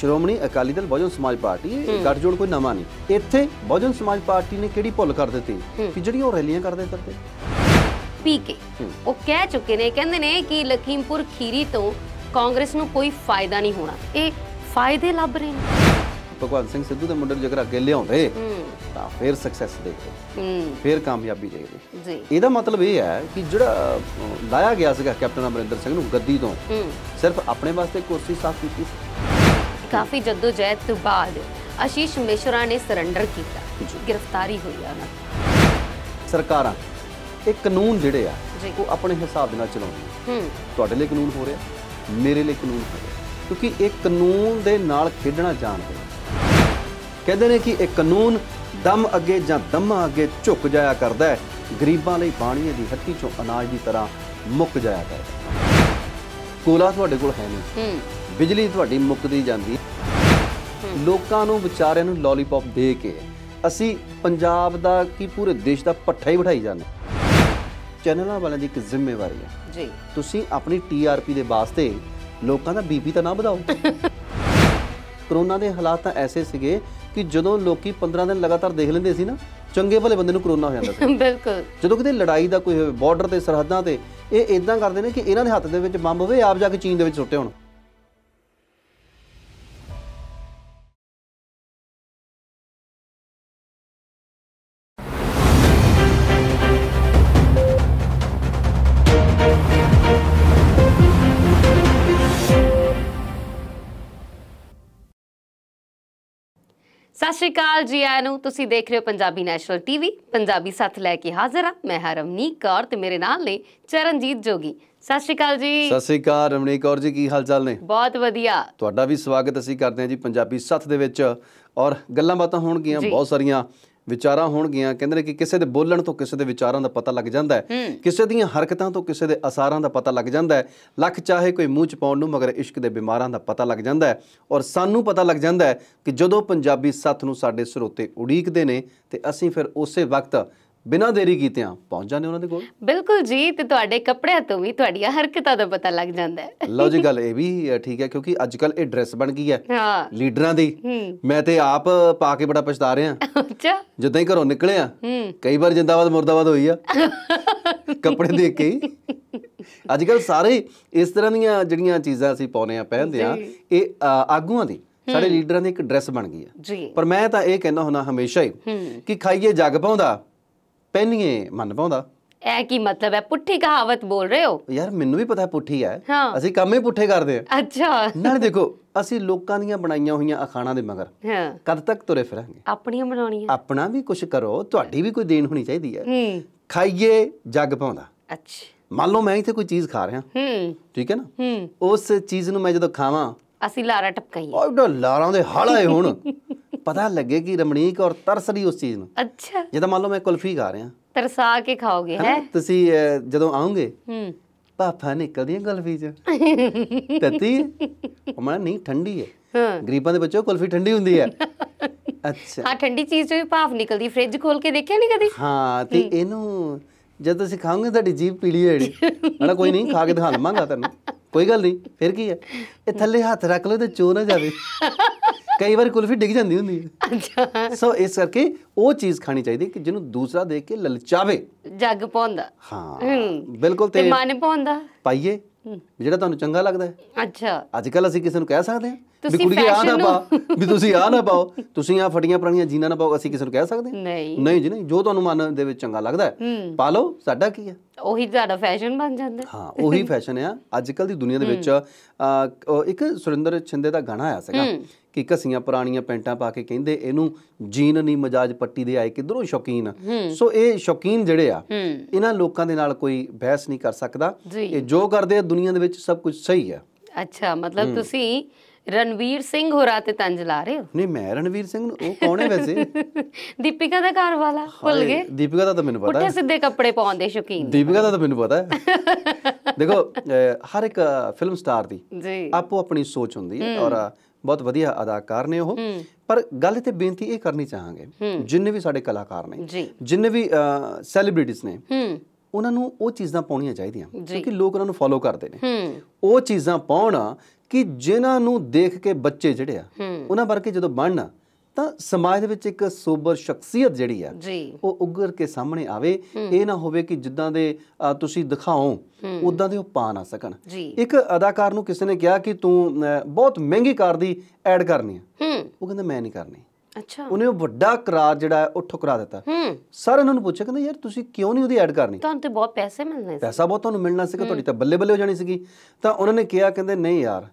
ਸ਼੍ਰੋਮਣੀ ਅਕਾਲੀ ਦਲ ਬਹੁਜਨ ਸਮਾਜ ਪਾਰਟੀ ਇਹ ਗੱਠਜੋੜ ਕੋਈ ਨਵਾਂ ਨਹੀਂ ਇੱਥੇ ਬਹੁਜਨ ਸਮਾਜ ਪਾਰਟੀ ਨੇ ਕਿਹੜੀ ਭੁੱਲ ਕਰ ਦਿੱਤੀ ਕਿ ਜਿਹੜੀਆਂ ਉਹ ਰੈਲੀਆਂ ਕਰਦੇ ਕਰਦੇ ਪੀਕੇ ਉਹ ਕਹਿ ਚੁੱਕੇ ਨੇ ਕਹਿੰਦੇ ਨੇ ਕਿ ਲਖੀਮਪੁਰ ਖੀਰੀ ਤੋਂ ਕਾਂਗਰਸ ਨੂੰ ਕੋਈ ਫਾਇਦਾ ਨਹੀਂ ਹੋਣਾ ਇਹ ਫਾਇਦੇ ਲੱਭ ਰਹੇ ਨੇ ਭਗਵਾਨ ਸਿੰਘ ਸਿੱਧੂ ਦੇ ਮੁੰਡੇ ਨੂੰ ਜੇਕਰ ਅੱਗੇ ਲਿਆਉਂਦੇ ਤਾਂ ਫਿਰ ਸਕਸੈਸ ਦੇਖਦੇ ਫਿਰ ਕਾਮਯਾਬੀ ਦੇਖਦੇ ਜੀ ਇਹਦਾ ਮਤਲਬ ਇਹ ਹੈ ਕਿ ਜਿਹੜਾ ਲਾਇਆ ਗਿਆ ਸੀਗਾ ਕੈਪਟਨ ਅਮਰਿੰਦਰ ਸਿੰਘ ਨੂੰ ਗੱਦੀ ਤੋਂ ਸਿਰਫ ਆਪਣੇ ਵਾਸਤੇ ਕੁਰਸੀ ਸਾਫ਼ ਕੀਤੀ ਸੀ ਕਾਫੀ ਜਦੋਜਹਿਦ ਤੋਂ ਬਾਅਦ ਆਸ਼ੀਸ਼ ਮਿਸ਼ਰਾ ਨੇ ਸਰੈਂਡਰ ਕੀਤਾ ਗ੍ਰਿਫਤਾਰੀ ਹੋਈ ਆ ਉਹਨਾਂ ਸਰਕਾਰਾਂ ਇਹ ਕਾਨੂੰਨ ਜਿਹੜੇ ਆ ਉਹ ਆਪਣੇ ਹਿਸਾਬ ਦੇ ਨਾਲ ਹੂੰ ਤੁਹਾਡੇ ਲਈ ਕਾਨੂੰਨ ਹੋ ਰਿਹਾ ਮੇਰੇ ਲਈ ਕਾਨੂੰਨ ਹੋ ਰਿਹਾ ਕਿਉਂਕਿ ਇਹ ਕਾਨੂੰਨ ਦੇ ਨਾਲ ਖੇਡਣਾ ਜਾਣਦੇ ਕਹਿੰਦੇ ਨੇ ਕਿ ਇਹ ਕਾਨੂੰਨ ਦਮ ਅੱਗੇ ਜਾਂ ਦਮਾਂ ਅੱਗੇ ਝੁਕ ਜਾਇਆ ਕਰਦਾ ਹੈ ਗਰੀਬਾਂ ਲਈ ਬਾਣੀਆਂ ਦੀ ਹੱਤੀ ਚੋਂ ਅਨਾਜ ਦੀ ਤਰ੍ਹਾਂ ਮੁੱਕ ਜਾਇਆ ਕਰਦਾ ਕੋਲਾ ਤੁਹਾਡੇ ਕੋਲ ਹੈ ਨਹੀਂ ਹੂੰ ਬਿਜਲੀ ਤੁਹਾਡੀ ਮੁੱਕਦੀ ਜਾਂਦੀ ਲੋਕਾਂ ਨੂੰ ਵਿਚਾਰਿਆਂ ਨੂੰ ਲੋਲੀਪੌਪ ਦੇ ਕੇ ਅਸੀਂ ਪੰਜਾਬ ਦਾ ਕੀ ਪੂਰੇ ਦੇਸ਼ ਦਾ ਪੱਠਾ ਹੀ ਵਢਾਈ ਜਾਂਦੇ ਚੈਨਲਾਂ ਵਾਲਿਆਂ ਦੀ ਇੱਕ ਜ਼ਿੰਮੇਵਾਰੀ ਹੈ ਜੀ ਤੁਸੀਂ ਆਪਣੀ ਟੀਆਰਪੀ ਦੇ ਵਾਸਤੇ ਲੋਕਾਂ ਦਾ ਬੀਪੀ ਤਾਂ ਨਾ ਵਧਾਓ ਕਰੋਨਾ ਦੇ ਹਾਲਾਤ ਤਾਂ ਐਸੇ ਸੀਗੇ ਕਿ ਜਦੋਂ ਲੋਕੀ 15 ਦਿਨ ਲਗਾਤਾਰ ਦੇਖ ਲੈਂਦੇ ਸੀ ਨਾ ਚੰਗੇ ਭਲੇ ਬੰਦੇ ਨੂੰ ਕਰੋਨਾ ਹੋ ਜਾਂਦਾ ਸੀ ਬਿਲਕੁਲ ਜਦੋਂ ਕਿਤੇ ਲੜਾਈ ਦਾ ਕੋਈ ਹੋਵੇ ਬਾਰਡਰ ਤੇ ਸਰਹੱਦਾਂ ਤੇ ਇਹ ਇਦਾਂ ਕਰਦੇ ਨੇ ਕਿ ਇਹਨਾਂ ਦੇ ਹੱਥ ਦੇ ਵਿੱਚ ਬੰਬ ਹੋਵੇ ਆਪ ਜਾ ਕੇ ਚੀਨ ਦੇ ਵਿੱਚ ਸੁੱਟੇ ਹੋਣ ਸਤਿ ਸ਼੍ਰੀ ਅਕਾਲ ਜੀ ਆਇਆਂ ਨੂੰ ਤੁਸੀਂ ਦੇਖ ਰਹੇ ਹੋ ਪੰਜਾਬੀ ਨੈਸ਼ਨਲ ਟੀਵੀ ਪੰਜਾਬੀ ਸਾਥ ਲੈ ਕੇ ਹਾਜ਼ਰ ਹਾਂ ਮੈਂ ਹਰਮਨੀਕ ਕੌਰ ਤੇ ਮੇਰੇ ਨਾਲ ਨੇ ਚਰਨਜੀਤ ਜੋਗੀ ਸਤਿ ਸ਼੍ਰੀ ਅਕਾਲ ਜੀ ਸਤਿ ਸ਼੍ਰੀ ਅਕਾਲ ਰਮਨੀਕ ਕੌਰ ਜੀ ਕੀ ਹਾਲ ਚਾਲ ਨੇ ਬਹੁਤ ਵਧੀਆ ਤੁਹਾਡਾ ਵੀ ਸਵਾਗਤ ਅਸੀਂ ਕਰਦੇ ਹਾਂ ਜੀ ਪੰਜਾਬੀ ਸਾਥ ਦੇ ਵਿੱਚ ਔਰ ਗੱਲਾਂ ਬਾਤਾਂ ਹੋਣਗੀਆਂ ਬਹੁਤ ਸਾਰੀਆਂ ਵਿਚਾਰਾਂ ਹੋਣਗੀਆਂ ਕਹਿੰਦੇ ਨੇ ਕਿ ਕਿਸੇ ਦੇ ਬੋਲਣ ਤੋਂ ਕਿਸੇ ਦੇ ਵਿਚਾਰਾਂ ਦਾ ਪਤਾ ਲੱਗ ਜਾਂਦਾ ਹੈ ਕਿਸੇ ਦੀਆਂ ਹਰਕਤਾਂ ਤੋਂ ਕਿਸੇ ਦੇ ਅਸਾਰਾਂ ਦਾ ਪਤਾ ਲੱਗ ਜਾਂਦਾ ਹੈ ਲੱਖ ਚਾਹੇ ਕੋਈ ਮੂੰਹ ਚ ਪਾਉਣ ਨੂੰ ਮਗਰ ਇਸ਼ਕ ਦੇ ਬਿਮਾਰਾਂ ਦਾ ਪਤਾ ਲੱਗ ਜਾਂਦਾ ਹੈ ਔਰ ਸਾਨੂੰ ਪਤਾ ਲੱਗ ਜਾਂਦਾ ਹੈ ਕਿ ਜਦੋਂ ਪੰਜਾਬੀ ਸੱਤ ਨੂੰ ਸਾਡੇ ਸਰੋਤੇ ਉਡੀਕਦੇ ਨੇ ਤੇ ਅਸੀਂ ਫਿਰ ਉਸੇ ਵਕਤ ਬਿਨਾਂ ਦੇਰੀ ਕੀਤਿਆਂ ਪਹੁੰਚ ਜਾਂਦੇ ਉਹਨਾਂ ਦੇ ਕੋਲ ਬਿਲਕੁਲ ਜੀ ਤੇ ਤੁਹਾਡੇ ਕੱਪੜਿਆਂ ਤੋਂ ਵੀ ਤੁਹਾਡੀਆਂ ਹਰਕਤਾਂ ਦਾ ਪਤਾ ਲੱਗ ਜਾਂਦਾ ਹੈ ਲਓ ਜੀ ਗੱਲ ਇਹ ਵੀ ਠੀਕ ਹੈ ਕਿਉਂਕਿ ਅੱਜ ਕੱਲ ਇਹ ਡਰੈਸ ਬਣ ਗਈ ਹੈ ਹਾਂ ਲੀਡਰਾਂ ਦੀ ਮੈਂ ਤੇ ਆਪ ਪਾ ਕੇ ਬੜਾ ਪਛਤਾ ਰਿਹਾ ਅੱਛਾ ਜਦੋਂ ਹੀ ਘਰੋਂ ਨਿਕਲੇ ਆ ਕਈ ਵਾਰ ਜਿੰਦਾਬਾਦ ਮਰਦਾਬਾਦ ਹੋਈ ਆ ਕੱਪੜੇ ਦੇਖ ਕੇ ਅੱਜ ਕੱਲ ਸਾਰੇ ਇਸ ਤਰ੍ਹਾਂ ਦੀਆਂ ਜਿਹੜੀਆਂ ਚੀਜ਼ਾਂ ਅਸੀਂ ਪਾਉਨੇ ਆ ਪਹਿਨਦੇ ਆ ਇਹ ਆਗੂਆਂ ਦੀ ਸਾਡੇ ਲੀਡਰਾਂ ਦੀ ਇੱਕ ਡਰੈਸ ਬਣ ਗਈ ਹੈ ਪਰ ਮੈਂ ਤਾਂ ਇਹ ਕਹਿਣਾ ਹੁਣਾ ਹਮੇਸ਼ਾ ਹੀ ਕਿ ਖਾਈਏ ਜੱਗ ਪਾਉਂਦਾ ਪੈਣੀਏ ਮਨ ਪਾਉਂਦਾ ਇਹ ਕੀ ਮਤਲਬ ਹੈ ਪੁੱਠੀ ਕਹਾਵਤ ਬੋਲ ਰਹੇ ਹੋ ਯਾਰ ਮੈਨੂੰ ਵੀ ਪਤਾ ਹੈ ਪੁੱਠੀ ਹੈ ਅਸੀਂ ਕੰਮ ਹੀ ਪੁੱਠੇ ਕਰਦੇ ਆ ਅੱਛਾ ਨਾਲ ਦੇਖੋ ਅਸੀਂ ਲੋਕਾਂ ਦੀਆਂ ਬਣਾਈਆਂ ਹੋਈਆਂ ਅਖਾਣਾਂ ਦੇ ਮਗਰ ਹਾਂ ਕਦ ਤੱਕ ਤੁਰੇ ਫਿਰਾਂਗੇ ਆਪਣੀਆਂ ਬਣਾਉਣੀਆਂ ਆਪਣਾ ਵੀ ਕੁਝ ਕਰੋ ਤੁਹਾਡੀ ਵੀ ਕੋਈ ਦੇਣ ਹੋਣੀ ਚਾਹੀਦੀ ਹੈ ਹੂੰ ਖਾਈਏ ਜੱਗ ਪਾਉਂਦਾ ਅੱਛਾ ਮੰਨ ਲਓ ਮੈਂ ਇੱਥੇ ਕੋਈ ਚੀਜ਼ ਖਾ ਰਿਹਾ ਹੂੰ ਠੀਕ ਹੈ ਨਾ ਹੂੰ ਉਸ ਚੀਜ਼ ਨੂੰ ਮੈਂ ਜਦੋਂ ਖਾਵਾਂ ਅਸੀਂ ਲਾਰਾ ਟਪਕਾਈਏ ਉਹ ਲਾਰਾਂ ਦੇ ਹੈ ਹੁਣ ਪਤਾ ਲੱਗੇਗੀ ਰਮਣੀਕ ਔਰ ਤਰਸ ਰਹੀ ਉਸ ਚੀਜ਼ ਨੂੰ ਅੱਛਾ ਤਾਂ ਮੰਨ ਲਓ ਮੈਂ ਕੁਲਫੀ ਖਾ ਰਿਹਾ ਤਰਸਾ ਕੇ ਖਾਓਗੇ ਹੈ ਤੁਸੀਂ ਜਦੋਂ ਆਉਂਗੇ ਹੂੰ ਭਾਫਾ ਹੈ ਕੁਲਫੀ ਚ ਤਤੀ ਉਹ ਮੈਂ ਨਹੀਂ ਠੰਡੀ ਹੈ ਹਾਂ ਗਰੀਬਾਂ ਦੇ ਬੱਚੋ ਕੁਲਫੀ ਠੰਡੀ ਹੁੰਦੀ ਹੈ ਅੱਛਾ ਹਾਂ ਠੰਡੀ ਚੀਜ਼ ਚੋਂ ਭਾਫ ਨਿਕਲਦੀ ਫ੍ਰਿਜ ਖੋਲ ਕੇ ਦੇਖਿਆ ਨਹੀਂ ਕਦੀ ਹਾਂ ਤੇ ਇਹਨੂੰ ਜਦ ਤੁਸੀਂ ਖਾਓਗੇ ਤੁਹਾਡੀ ਜੀਭ ਪੀਲੀ ਹੋਏਗੀ ਮੈਂ ਕੋਈ ਨਹੀਂ ਖਾ ਕੇ ਦਿਖਾ ਲਵਾਂਗਾ ਤੈਨੂੰ ਕੋਈ ਗੱਲ ਨਹੀਂ ਫਿਰ ਕੀ ਹੈ ਇਹ ਥੱਲੇ ਹੱਥ ਰੱਖ ਲਓ ਤੇ ਚੋ ਨਾ ਜਾਵੇ ਕਈ ਵਾਰ ਕੁਲਫੀ ਡਿੱਗ ਜਾਂਦੀ ਹੁੰਦੀ ਹੈ ਅੱਛਾ ਸੋ ਇਸ ਕਰਕੇ ਉਹ ਚੀਜ਼ ਖਾਣੀ ਚਾਹੀਦੀ ਕਿ ਜਿਹਨੂੰ ਦੂਸਰਾ ਦੇਖ ਕੇ ਲਲਚਾਵੇ ਜੱਗ ਪਾਉਂਦਾ ਹਾਂ ਬਿਲਕੁਲ ਤੇ ਮਾਨੇ ਪਾਉਂਦਾ ਪਾਈਏ ਜਿਹੜਾ ਤੁਹਾਨੂੰ ਚੰਗਾ ਲੱਗਦਾ ਹੈ ਅੱਛਾ ਅੱਜ ਕੱਲ ਅਸੀਂ ਕਿਸੇ ਨੂੰ ਕਹਿ ਸਕਦੇ ਹਾਂ ਤੁਸੀਂ ਕੁੜੀ ਆ ਨਾ ਪਾ ਵੀ ਤੁਸੀਂ ਆ ਨਾ ਪਾਓ ਤੁਸੀਂ ਆ ਫਟੀਆਂ ਪੁਰਾਣੀਆਂ ਜੀਨਾਂ ਨਾ ਪਾਓ ਅਸੀਂ ਕਿਸੇ ਨੂੰ ਕਹਿ ਸਕਦੇ ਨਹੀਂ ਨਹੀਂ ਜੀ ਨਹੀਂ ਜੋ ਤੁਹਾਨੂੰ ਮਨ ਦੇ ਵਿੱਚ ਚੰਗਾ ਲੱਗਦਾ ਹੈ ਪਾ ਲਓ ਸਾਡਾ ਕੀ ਹੈ ਉਹੀ ਤੁਹਾਡਾ ਫੈਸ਼ਨ ਬਣ ਜਾਂਦਾ ਹਾਂ ਉਹੀ ਫੈਸ਼ਨ ਆ ਅੱਜ ਕੱਲ ਦੀ ਦੁਨੀਆ ਦੇ ਵਿੱਚ ਇੱਕ ਸੁਰਿੰਦਰ ਛਿੰਦੇ ਦਾ ਗਾਣਾ ਆਇਆ ਸੀਗਾ ਕਿ ਕਸੀਆਂ ਪੁਰਾਣੀਆਂ ਪੈਂਟਾਂ ਪਾ ਕੇ ਕਹਿੰਦੇ ਇਹਨੂੰ ਜੀਨ ਨਹੀਂ ਮਜਾਜ ਪੱਟੀ ਦੇ ਆਏ ਕਿਧਰੋਂ ਸ਼ੌਕੀਨ ਸੋ ਇਹ ਸ਼ੌਕੀਨ ਜਿਹੜੇ ਆ ਇਹਨਾਂ ਲੋਕਾਂ ਦੇ ਨਾਲ ਕੋਈ ਬਹਿਸ ਨਹੀਂ ਕਰ ਸਕਦਾ ਇਹ ਜੋ ਕਰਦੇ ਆ ਦੁਨੀਆ ਦੇ ਵਿੱਚ ਸਭ ਕੁਝ ਸਹੀ ਆ ਅੱਛਾ ਮਤਲਬ ਤੁਸੀਂ ਰਣਵੀਰ ਸਿੰਘ ਹੋਰਾ ਤੇ ਤੰਜ ਲਾ ਰਹੇ ਹੋ ਨਹੀਂ ਮੈਂ ਰਣਵੀਰ ਸਿੰਘ ਉਹ ਕੌਣ ਹੈ ਵੈਸੇ ਦੀਪਿਕਾ ਦਾ ਘਰ ਵਾਲਾ ਭੁੱਲ ਗਏ ਦੀਪਿਕਾ ਦਾ ਤਾਂ ਮੈਨੂੰ ਪਤਾ ਹੈ ਸਿੱਧੇ ਕੱਪੜੇ ਪਾਉਂਦੇ ਸ਼ੌਕੀਨ ਦੀਪਿਕਾ ਦਾ ਤਾਂ ਮੈਨੂੰ ਪਤਾ ਹੈ ਦੇਖੋ ਹਰ ਇੱਕ ਫਿਲਮ ਸਟਾਰ ਦੀ ਜੀ ਆਪੋ ਆਪਣੀ ਸੋਚ ਹੁੰਦੀ ਹੈ ਔਰ ਬਹੁਤ ਵਧੀਆ ਅਦਾਕਾਰ ਨੇ ਉਹ ਪਰ ਗੱਲ ਤੇ ਬੇਨਤੀ ਇਹ ਕਰਨੀ ਚਾਹਾਂਗੇ ਜਿੰਨੇ ਵੀ ਸਾਡੇ ਕਲਾਕਾਰ ਨੇ ਜਿੰਨੇ ਵੀ ਸੈਲੀਬ੍ਰਿਟੀਜ਼ ਨੇ ਉਹਨਾਂ ਨੂੰ ਉਹ ਚੀਜ਼ਾਂ ਪਾਉਣੀਆਂ ਚਾਹੀਦੀਆਂ ਕਿਉਂਕਿ ਲੋਕ ਉਹਨਾਂ ਨੂੰ ਫੋਲੋ ਕਰਦੇ ਨੇ ਉਹ ਚੀਜ਼ਾਂ ਪਾਉਣਾ ਕਿ ਜਿਨ੍ਹਾਂ ਨੂੰ ਦੇਖ ਕੇ ਬੱਚੇ ਜਿਹੜੇ ਆ ਉਹਨਾਂ ਵਰਗੇ ਜਦੋਂ ਬਣਨਾ ਤਾਂ ਸਮਾਜ ਦੇ ਵਿੱਚ ਇੱਕ ਸੋਬਰ ਸ਼ਖਸੀਅਤ ਜਿਹੜੀ ਆ ਉਹ ਉੱਗਰ ਕੇ ਸਾਹਮਣੇ ਆਵੇ ਇਹ ਨਾ ਹੋਵੇ ਕਿ ਜਿੱਦਾਂ ਦੇ ਤੁਸੀਂ ਦਿਖਾਓ ਉਦਾਂ ਦੇ ਉਹ ਪਾ ਨਾ ਸਕਣ ਇੱਕ ਅਦਾਕਾਰ ਨੂੰ ਕਿਸੇ ਨੇ ਕਿਹਾ ਕਿ ਤੂੰ ਬਹੁਤ ਮਹਿੰਗੀ ਕਾਰ ਦੀ ਐਡ ਕਰਨੀ ਹੈ ਉਹ ਕਹਿੰਦਾ ਮੈਂ ਨਹੀਂ ਕਰਨੀ ਅੱਛਾ ਉਹਨੇ ਉਹ ਵੱਡਾ ਕਰਾਰ ਜਿਹੜਾ ਉਹ ਠੁਕਰਾ ਦਿੱਤਾ ਸਰ ਇਹਨਾਂ ਨੂੰ ਪੁੱਛਿਆ ਕਹਿੰਦਾ ਯਾਰ ਤੁਸੀਂ ਕਿਉਂ ਨਹੀਂ ਉਹਦੀ ਐਡ ਕਰਨੀ ਤੁਹਾਨੂੰ ਤੇ ਬਹੁਤ ਪੈਸੇ ਮਿਲਣੇ ਸੀ ਪੈਸਾ ਬਹੁਤ ਤੁਹਾਨੂੰ ਮਿਲਣਾ ਸੀਗਾ ਤੁਹਾਡੀ ਤਾਂ ਬੱਲੇ ਬੱਲੇ ਹੋ ਜਾਣੀ ਸੀਗੀ ਤਾਂ ਉਹਨਾਂ ਨੇ ਕਿਹਾ ਕਹਿੰਦੇ ਨਹੀਂ ਯਾਰ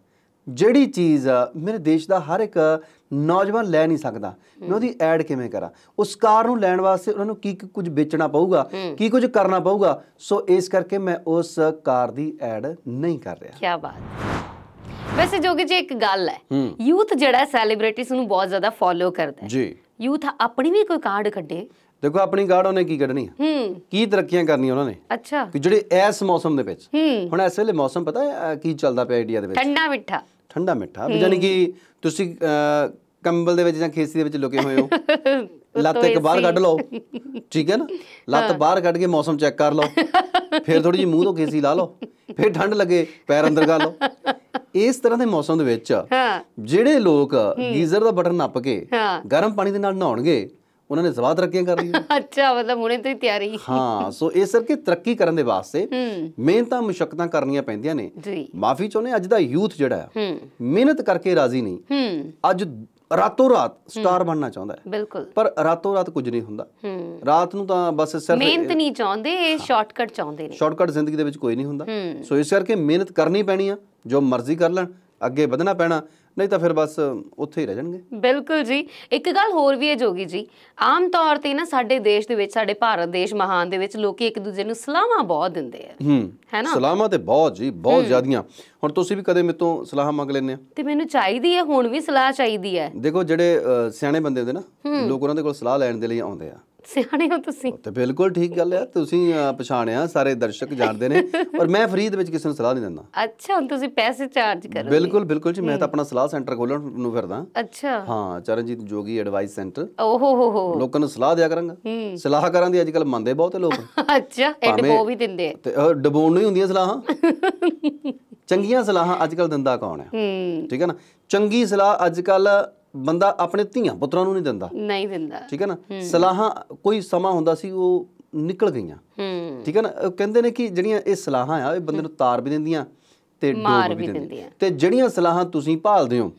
ਜਿਹੜੀ ਚੀਜ਼ ਮੇਰੇ ਦੇਸ਼ ਦਾ ਹਰ ਇੱਕ ਨੌਜਵਾਨ ਲੈ ਨਹੀਂ ਸਕਦਾ ਮੈਂ ਉਹਦੀ ਐਡ ਕਿਵੇਂ ਕਰਾਂ ਉਸ ਕਾਰ ਨੂੰ ਲੈਣ ਵਾਸਤੇ ਉਹਨਾਂ ਨੂੰ ਕੀ ਕੁਝ ਵੇਚਣਾ ਪਊਗਾ ਕੀ ਕੁਝ ਕਰਨਾ ਪਊਗਾ ਸੋ ਇਸ ਕਰਕੇ ਮੈਂ ਉਸ ਕਾਰ ਦੀ ਐਡ ਨਹੀਂ ਕਰ ਰਿਹਾ ਕੀ ਬਾਤ ਵੈਸੇ ਜੋਗੀ ਜੀ ਇੱਕ ਗੱਲ ਹੈ ਯੂਥ ਜਿਹੜਾ ਸੈਲੀਬ੍ਰਿਟੀਜ਼ ਨੂੰ ਬਹੁਤ ਜ਼ਿਆਦਾ ਫੋਲੋ ਕਰਦਾ ਹੈ ਜੀ ਯੂਥ ਆਪਣੀ ਵੀ ਕੋਈ ਕਾਰਡ ਕੱਢੇ ਦੇਖੋ ਆਪਣੀ ਗਾਰਡ ਉਹਨੇ ਕੀ ਕੱਢਣੀ ਹੂੰ ਕੀ ਤਰੱਕੀਆਂ ਕਰਨੀਆਂ ਉਹਨਾਂ ਨੇ ਅੱਛਾ ਕਿ ਜਿਹੜੇ ਇਸ ਮੌਸਮ ਦੇ ਵਿੱਚ ਹੁਣ ਇਸ ਵੇਲੇ ਮੌਸਮ ਪਤਾ ਹੈ ਕੀ ਚੱਲਦਾ ਪਿਆ ਇੰਡੀਆ ਦੇ ਵਿੱਚ ਠੰਡਾ ਮਿੱਠਾ ਠੰਡਾ ਮਿੱਠਾ ਯਾਨੀ ਕਿ ਤੁਸੀਂ ਕੰਬਲ ਦੇ ਵਿੱਚ ਜਾਂ ਖੇਸੀ ਦੇ ਵਿੱਚ ਲੁਕੇ ਹੋਏ ਹੋ ਲੱਤ ਇੱਕ ਬਾਹਰ ਕੱਢ ਲਓ ਠੀਕ ਹੈ ਨਾ ਲੱਤ ਬਾਹਰ ਕੱਢ ਕੇ ਮੌਸਮ ਚੈੱਕ ਕਰ ਲਓ ਫਿਰ ਥੋੜੀ ਜੀ ਮੂੰਹ ਤੋਂ ਖੇਸੀ ਲਾ ਲਓ ਫਿਰ ਠੰਡ ਲੱਗੇ ਪੈਰ ਅੰਦਰ ਕਰ ਲਓ ਇਸ ਤਰ੍ਹਾਂ ਦੇ ਮੌਸਮ ਦੇ ਵਿੱਚ ਹਾਂ ਜਿਹੜੇ ਲੋਕ ਗੀਜ਼ਰ ਦਾ ਬਟਨ ਨੱਪ ਕੇ ਗਰਮ ਪਾਣੀ ਦੇ ਨਾਲ ਨਹਾਉਣਗੇ ਉਹਨਾਂ ਨੇ ਜ਼ਵਾਦ ਤਰੱਕੀਆਂ ਕਰ ਲਈਆਂ ਅੱਛਾ ਮਤਲਬ ਹੁਣੇ ਤੋਂ ਹੀ ਤਿਆਰੀ ਹਾਂ ਸੋ ਇਸ ਕਰਕੇ ਤਰੱਕੀ ਕਰਨ ਦੇ ਵਾਸਤੇ ਮਿਹਨਤਾਂ ਮੁਸ਼ਕਲਾਂ ਕਰਨੀਆਂ ਪੈਂਦੀਆਂ ਨੇ ਮਾਫੀ ਚਾਹੁੰਦੇ ਅੱਜ ਦਾ ਯੂਥ ਜਿਹੜਾ ਹੈ ਮਿਹਨਤ ਕਰਕੇ ਰਾਜ਼ੀ ਨਹੀਂ ਅੱਜ ਰਾਤੋਂ ਰਾਤ ਸਟਾਰ ਬਣਨਾ ਚਾਹੁੰਦਾ ਹੈ ਬਿਲਕੁਲ ਪਰ ਰਾਤੋਂ ਰਾਤ ਕੁਝ ਨਹੀਂ ਹੁੰਦਾ ਰਾਤ ਨੂੰ ਤਾਂ ਬਸ ਸਿਰਫ ਮਿਹਨਤ ਨਹੀਂ ਚਾਹੁੰਦੇ ਇਹ ਸ਼ਾਰਟਕਟ ਚਾਹੁੰਦੇ ਨੇ ਸ਼ਾਰਟਕਟ ਜ਼ਿੰਦਗੀ ਦੇ ਵਿੱਚ ਕੋਈ ਨਹੀਂ ਹੁੰਦਾ ਸੋ ਇਸ ਕਰਕੇ ਮਿਹਨਤ ਕਰਨੀ ਪੈਣੀ ਆ ਜੋ ਮਰਜ਼ੀ ਕਰ ਲੈਣ ਅੱਗੇ ਵਧਣਾ ਪੈਣਾ ਨਹੀਂ ਤਾਂ ਫਿਰ ਬਸ ਉੱਥੇ ਹੀ ਰਹਿ ਜਾਣਗੇ ਬਿਲਕੁਲ ਜੀ ਇੱਕ ਗੱਲ ਹੋਰ ਵੀ ਹੈ ਜੋਗੀ ਜੀ ਆਮ ਤੌਰ ਤੇ ਨਾ ਸਾਡੇ ਦੇਸ਼ ਦੇ ਵਿੱਚ ਸਾਡੇ ਭਾਰਤ ਦੇਸ਼ ਮਹਾਨ ਦੇ ਵਿੱਚ ਲੋਕੀ ਇੱਕ ਦੂਜੇ ਨੂੰ ਸਲਾਹਾਂ ਬਹੁਤ ਦਿੰਦੇ ਆ ਹੂੰ ਹੈਨਾ ਸਲਾਹਾਂ ਤੇ ਬਹੁਤ ਜੀ ਬਹੁਤ ਜ਼ਿਆਦੀਆਂ ਹੁਣ ਤੁਸੀਂ ਵੀ ਕਦੇ ਮੇਤੋਂ ਸਲਾਹ ਮੰਗ ਲੈਂਦੇ ਆ ਤੇ ਮੈਨੂੰ ਚਾਹੀਦੀ ਹੈ ਹੁਣ ਵੀ ਸਲਾਹ ਚਾਹੀਦੀ ਹੈ ਦੇਖੋ ਜਿਹੜੇ ਸਿਆਣੇ ਬੰਦੇ ਹੁੰਦੇ ਨਾ ਲੋਕ ਉਹਨਾਂ ਦੇ ਕੋਲ ਸਲਾਹ ਲੈਣ ਦੇ ਲਈ ਆਉਂਦੇ ਆ ਸਿਆਣੇ ਹੋ ਤੁਸੀਂ ਤੇ ਬਿਲਕੁਲ ਠੀਕ ਗੱਲ ਹੈ ਤੁਸੀਂ ਪਛਾਣਿਆ ਸਾਰੇ ਦਰਸ਼ਕ ਜਾਣਦੇ ਨੇ ਪਰ ਮੈਂ ਫਰੀਦ ਵਿੱਚ ਕਿਸੇ ਨੂੰ ਸਲਾਹ ਨਹੀਂ ਦਿੰਦਾ ਅੱਛਾ ਹੁਣ ਤੁਸੀਂ ਪੈਸੇ ਚਾਰਜ ਕਰੋਗੇ ਬਿਲਕੁਲ ਬਿਲਕੁਲ ਜੀ ਮੈਂ ਤਾਂ ਆਪਣਾ ਸਲਾਹ ਸੈਂਟਰ ਖੋਲਣ ਨੂੰ ਫਿਰਦਾ ਅੱਛਾ ਹਾਂ ਚਰਨਜੀਤ ਜੋਗੀ ਐਡਵਾਈਸ ਸੈਂਟਰ ਓਹੋ ਹੋ ਹੋ ਲੋਕਾਂ ਨੂੰ ਸਲਾਹ ਦਿਆ ਕਰਾਂਗਾ ਸਲਾਹ ਕਰਾਂ ਦੀ ਅੱਜ ਕੱਲ ਮੰਨਦੇ ਬਹੁਤ ਲੋਕ ਅੱਛਾ ਇਹ ਉਹ ਵੀ ਦਿੰਦੇ ਤੇ ਡਬੋਣ ਨਹੀਂ ਹੁੰਦੀਆਂ ਸਲਾਹਾਂ ਚੰਗੀਆਂ ਸਲਾਹਾਂ ਅੱਜ ਕੱਲ ਦਿੰਦਾ ਕੌਣ ਹੈ ਠੀਕ ਹੈ ਨਾ ਚੰਗੀ ਸਲਾਹ ਅੱਜ ਕੱਲ ਬੰਦਾ ਆਪਣੇ ਧੀਆਂ ਪੁੱਤਰਾਂ ਨੂੰ ਨਹੀਂ ਦਿੰਦਾ ਨਹੀਂ ਦਿੰਦਾ ਠੀਕ ਹੈ ਨਾ ਸਲਾਹਾਂ ਕੋਈ ਸਮਾਂ ਹੁੰਦਾ ਸੀ ਉਹ ਨਿਕਲ ਗਈਆਂ ਠੀਕ ਹੈ ਨਾ ਕਹਿੰਦੇ ਨੇ ਕਿ ਜਿਹੜੀਆਂ ਇਹ ਸਲਾਹਾਂ ਆ ਇਹ ਬੰਦੇ ਨੂੰ ਤਾਰ ਵੀ ਦਿੰਦੀਆਂ ਤੇ ਡੋਬ ਵੀ ਦਿੰਦੀਆਂ ਤੇ ਜਿਹੜੀਆਂ ਸਲਾਹਾਂ ਤੁਸੀਂ ਭਾਲਦੇ ਹੋ